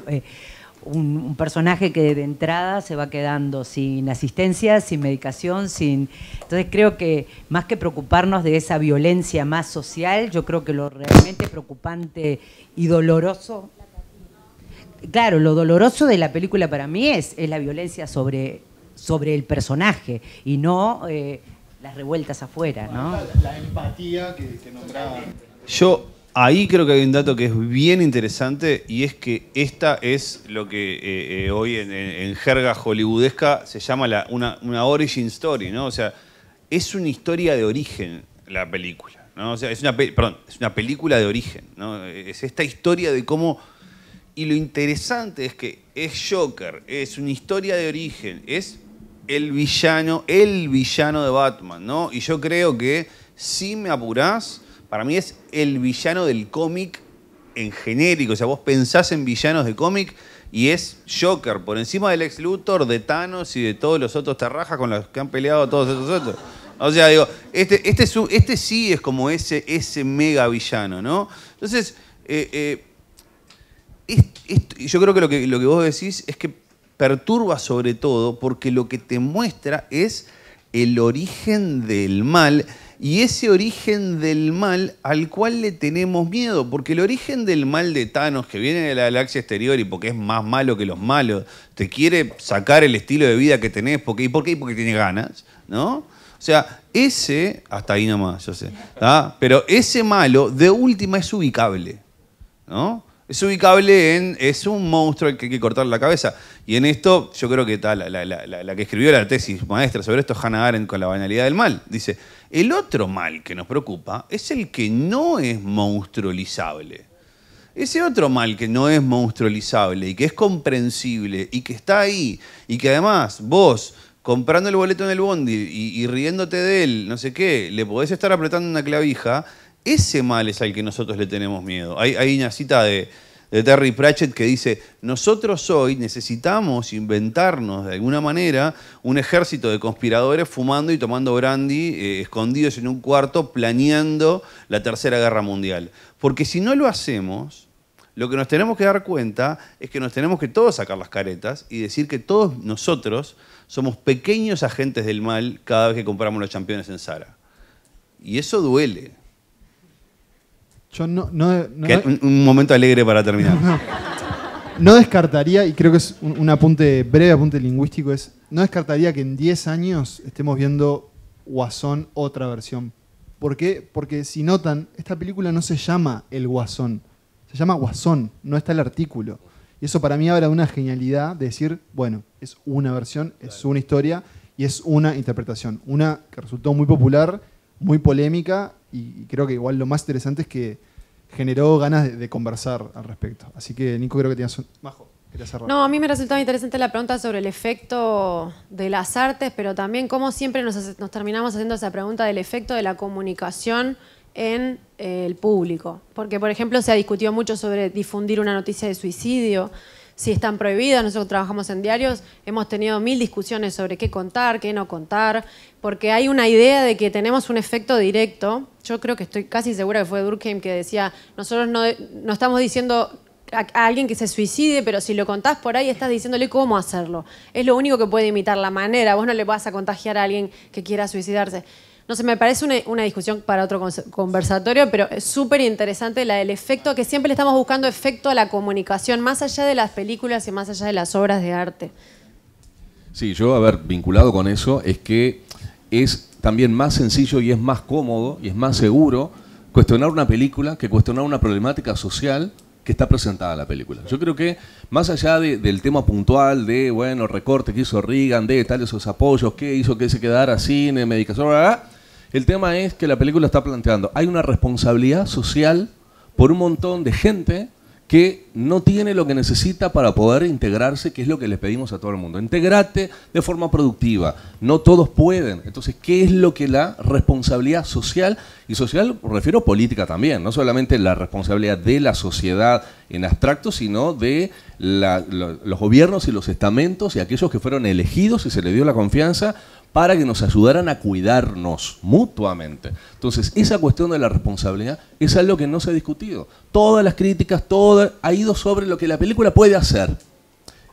A: Eh, un, personaje que de entrada se va quedando sin asistencia, sin medicación, sin... Entonces creo que más que preocuparnos de esa violencia más social, yo creo que lo realmente preocupante y doloroso... Claro, lo doloroso de la película para mí es, la violencia sobre, sobre el personaje y no... Eh, las revueltas afuera, ¿no? La, empatía
B: que, que nombraba.
F: Yo ahí creo que hay un dato que es bien interesante y es que esta es lo que eh, eh, hoy en, jerga hollywoodesca se llama una, origin story, ¿no? O sea, es una historia de origen la película, ¿no? O sea, es una, perdón, es una película de origen, ¿no? Es esta historia de cómo... Y lo interesante es que es Joker, es una historia de origen, es el villano, el villano de Batman, ¿no? Y yo creo que, si me apurás, para mí es el villano del cómic en genérico. O sea, vos pensás en villanos de cómic y es Joker, por encima del ex Luthor, de Thanos y de todos los otros terrajas con los que han peleado todos esos otros. O sea, digo, este, este, este sí es como ese, ese mega villano, ¿no? Entonces, eh, eh, yo creo que lo que vos decís es que perturba sobre todo porque lo que te muestra es el origen del mal y ese origen del mal al cual le tenemos miedo, porque el origen del mal de Thanos que viene de la galaxia exterior y porque es más malo que los malos, te quiere sacar el estilo de vida que tenés, porque, ¿y por qué? Porque tiene ganas, ¿no? O sea, ese, hasta ahí nomás, yo sé, pero ese malo de última es ubicable, ¿no? es ubicable en. Es un monstruo al que hay que cortar la cabeza. Y en esto, yo creo que está la, que escribió la tesis maestra sobre esto Hannah Arendt con la banalidad del mal. Dice: el otro mal que nos preocupa es el que no es monstruolizable. Ese otro mal que no es monstruolizable y que es comprensible y que está ahí y que además vos comprando el boleto en el bondi y, y riéndote de él, no sé qué, le podés estar apretando una clavija ese mal es al que nosotros le tenemos miedo. Hay, una cita de, Terry Pratchett que dice, nosotros hoy necesitamos inventarnos de alguna manera un ejército de conspiradores fumando y tomando brandy, eh, escondidos en un cuarto, planeando la Tercera Guerra Mundial. Porque si no lo hacemos, lo que nos tenemos que dar cuenta es que nos tenemos que todos sacar las caretas y decir que todos nosotros somos pequeños agentes del mal cada vez que compramos los campeones en Sara. Y eso duele no. un, momento alegre para terminar.
B: No, descartaría, y creo que es un, apunte breve, apunte lingüístico, es. No descartaría que en 10 años estemos viendo Guasón otra versión. ¿Por qué? Porque si notan, esta película no se llama El Guasón. Se llama Guasón, no está el artículo. Y eso para mí habla de una genialidad de decir, bueno, es una versión, es una historia y es una interpretación. Una que resultó muy popular, muy polémica y, creo que igual lo más interesante es que generó ganas de, conversar al respecto. Así que, Nico, creo que tenías un... Majo, querías cerrar. No,
H: a mí me resultaba interesante la pregunta sobre el efecto de las artes, pero también cómo siempre nos, nos terminamos haciendo esa pregunta del efecto de la comunicación en eh, el público. Porque, por ejemplo, se ha discutido mucho sobre difundir una noticia de suicidio si están prohibidas. Nosotros trabajamos en diarios, hemos tenido mil discusiones sobre qué contar, qué no contar, porque hay una idea de que tenemos un efecto directo. Yo creo que estoy casi segura que fue Durkheim que decía, nosotros no, estamos diciendo a, alguien que se suicide, pero si lo contás por ahí estás diciéndole cómo hacerlo. Es lo único que puede imitar la manera. Vos no le vas a contagiar a alguien que quiera suicidarse. No sé, me parece una, discusión para otro conversatorio, pero es súper interesante la del efecto, que siempre le estamos buscando efecto a la comunicación, más allá de las películas y más allá de las obras de arte.
E: Sí, yo, a ver, vinculado con eso, es que es también más sencillo y es más cómodo y es más seguro cuestionar una película que cuestionar una problemática social que está presentada en la película. Yo creo que más allá del tema puntual de, bueno, recorte que hizo Reagan, de tales esos apoyos, qué hizo que se quedara cine, medicación, bla, el tema es que la película está planteando, hay una responsabilidad social por un montón de gente que no tiene lo que necesita para poder integrarse, que es lo que les pedimos a todo el mundo. Integrate de forma productiva, no todos pueden. Entonces, ¿qué es lo que la responsabilidad social, y social refiero política también, no solamente la responsabilidad de la sociedad en abstracto, sino de los gobiernos y los estamentos y aquellos que fueron elegidos y se les dio la confianza para que nos ayudaran a cuidarnos mutuamente. Entonces, esa cuestión de la responsabilidad es algo que no se ha discutido. Todas las críticas, todo ha ido sobre lo que la película puede hacer.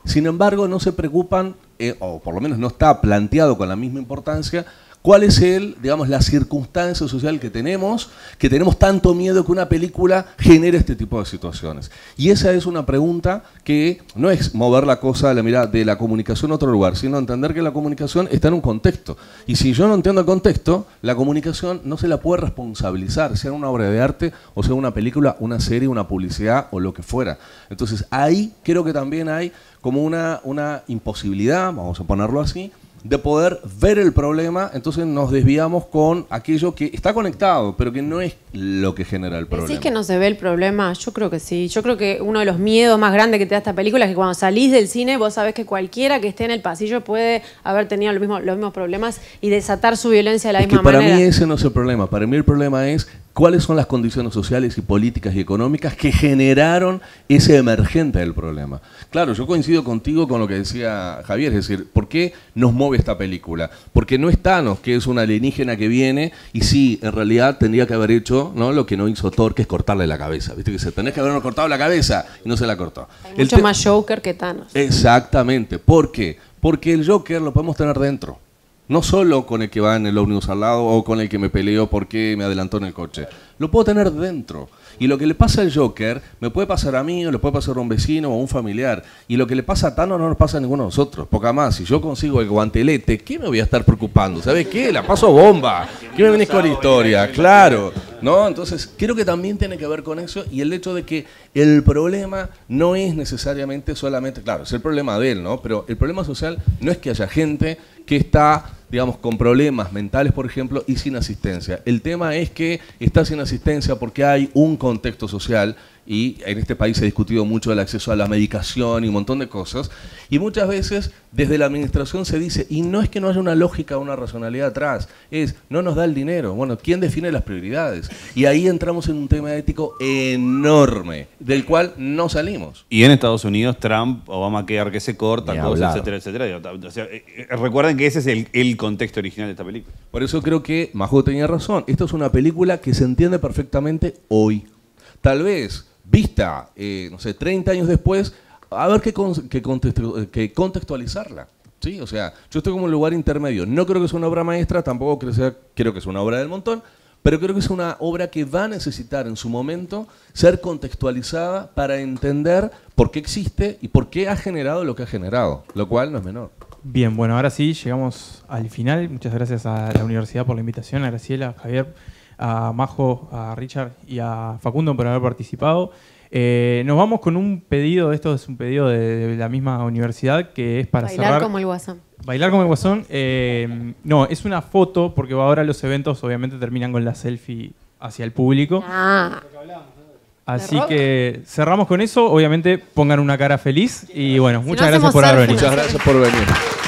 E: Sin embargo, no se preocupan, eh, o por lo menos no está planteado con la misma importancia, cuál es el, digamos, la circunstancia social que tenemos, que tenemos tanto miedo que una película genere este tipo de situaciones. Y esa es una pregunta que no es mover la cosa la mirada de la comunicación a otro lugar, sino entender que la comunicación está en un contexto. Y si yo no entiendo el contexto, la comunicación no se la puede responsabilizar, sea una obra de arte, o sea una película, una serie, una publicidad o lo que fuera. Entonces ahí creo que también hay como una, una imposibilidad, vamos a ponerlo así, de poder ver el problema, entonces nos desviamos con aquello que está conectado, pero que no es lo que genera el problema. ¿Decís que
H: no se ve el problema? Yo creo que sí. Yo creo que uno de los miedos más grandes que te da esta película es que cuando salís del cine vos sabés que cualquiera que esté en el pasillo puede haber tenido lo mismo, los mismos problemas y desatar su violencia de la misma para manera. Para mí
E: ese no es el problema. Para mí el problema es cuáles son las condiciones sociales y políticas y económicas que generaron ese emergente del problema. Claro, yo coincido contigo con lo que decía Javier, es decir, ¿por qué nos mueve esta película? Porque no es Thanos, que es una alienígena que viene y sí, en realidad tendría que haber hecho lo que no hizo Thor, que es cortarle la cabeza. Viste que se tenés que habernos cortado la cabeza y no se la cortó. Hay mucho más
H: Joker que Thanos.
E: Exactamente. ¿Por qué? Porque el Joker lo podemos tener dentro. No solo con el que va en el ómnibus al lado o con el que me peleó porque me adelantó en el coche. Lo puedo tener dentro. Y lo que le pasa al Joker me puede pasar a mí, o le puede pasar a un vecino o a un familiar. Y lo que le pasa a Tano no nos pasa a ninguno de nosotros. Poca más, si yo consigo el guantelete, ¿qué me voy a estar preocupando? ¿Sabes qué? La paso bomba. ¿Qué me venís con la historia? Claro. ¿No? Entonces, creo que también tiene que ver con eso y el hecho de que el problema no es necesariamente solamente, claro, es el problema de él, ¿no? Pero el problema social no es que haya gente que está digamos, con problemas mentales, por ejemplo, y sin asistencia. El tema es que está sin asistencia porque hay un contexto social y en este país se ha discutido mucho el acceso a la medicación y un montón de cosas, y muchas veces desde la administración se dice, y no es que no haya una lógica o una racionalidad atrás, es, no nos da el dinero, bueno, ¿quién define las prioridades? Y ahí entramos en un tema ético enorme,
F: del cual no salimos. Y en Estados Unidos, Trump, Obama, quedar que se corta, etcétera, etcétera. Eh, eh, recuerden que ese es el, el contexto original de esta película. Por eso creo que Majo tenía razón, esto es una película que se
E: entiende perfectamente hoy. Tal vez vista, eh, no sé, 30 años después, a ver qué, que eh, contextualizarla. Sí, o sea, yo estoy como en un lugar intermedio. No creo que sea una obra maestra, tampoco creo que, sea, creo que es una obra del montón, pero creo que es una obra que va a necesitar en su momento ser contextualizada para entender por qué existe y por qué ha generado lo que ha generado, lo cual no es menor.
D: Bien, bueno, ahora sí, llegamos al final. Muchas gracias a la universidad por la invitación, a Graciela, a Javier a Majo, a Richard y a Facundo por haber participado. Eh, nos vamos con un pedido, esto es un pedido de, la misma universidad que es para Bailar como el guasón. Bailar como el guasón. Eh, no, es una foto porque ahora los eventos obviamente terminan con la selfie hacia el público. Ah. Así que cerramos con eso. Obviamente pongan una cara feliz y bueno, muchas gracias por haber venido. Muchas gracias por venir.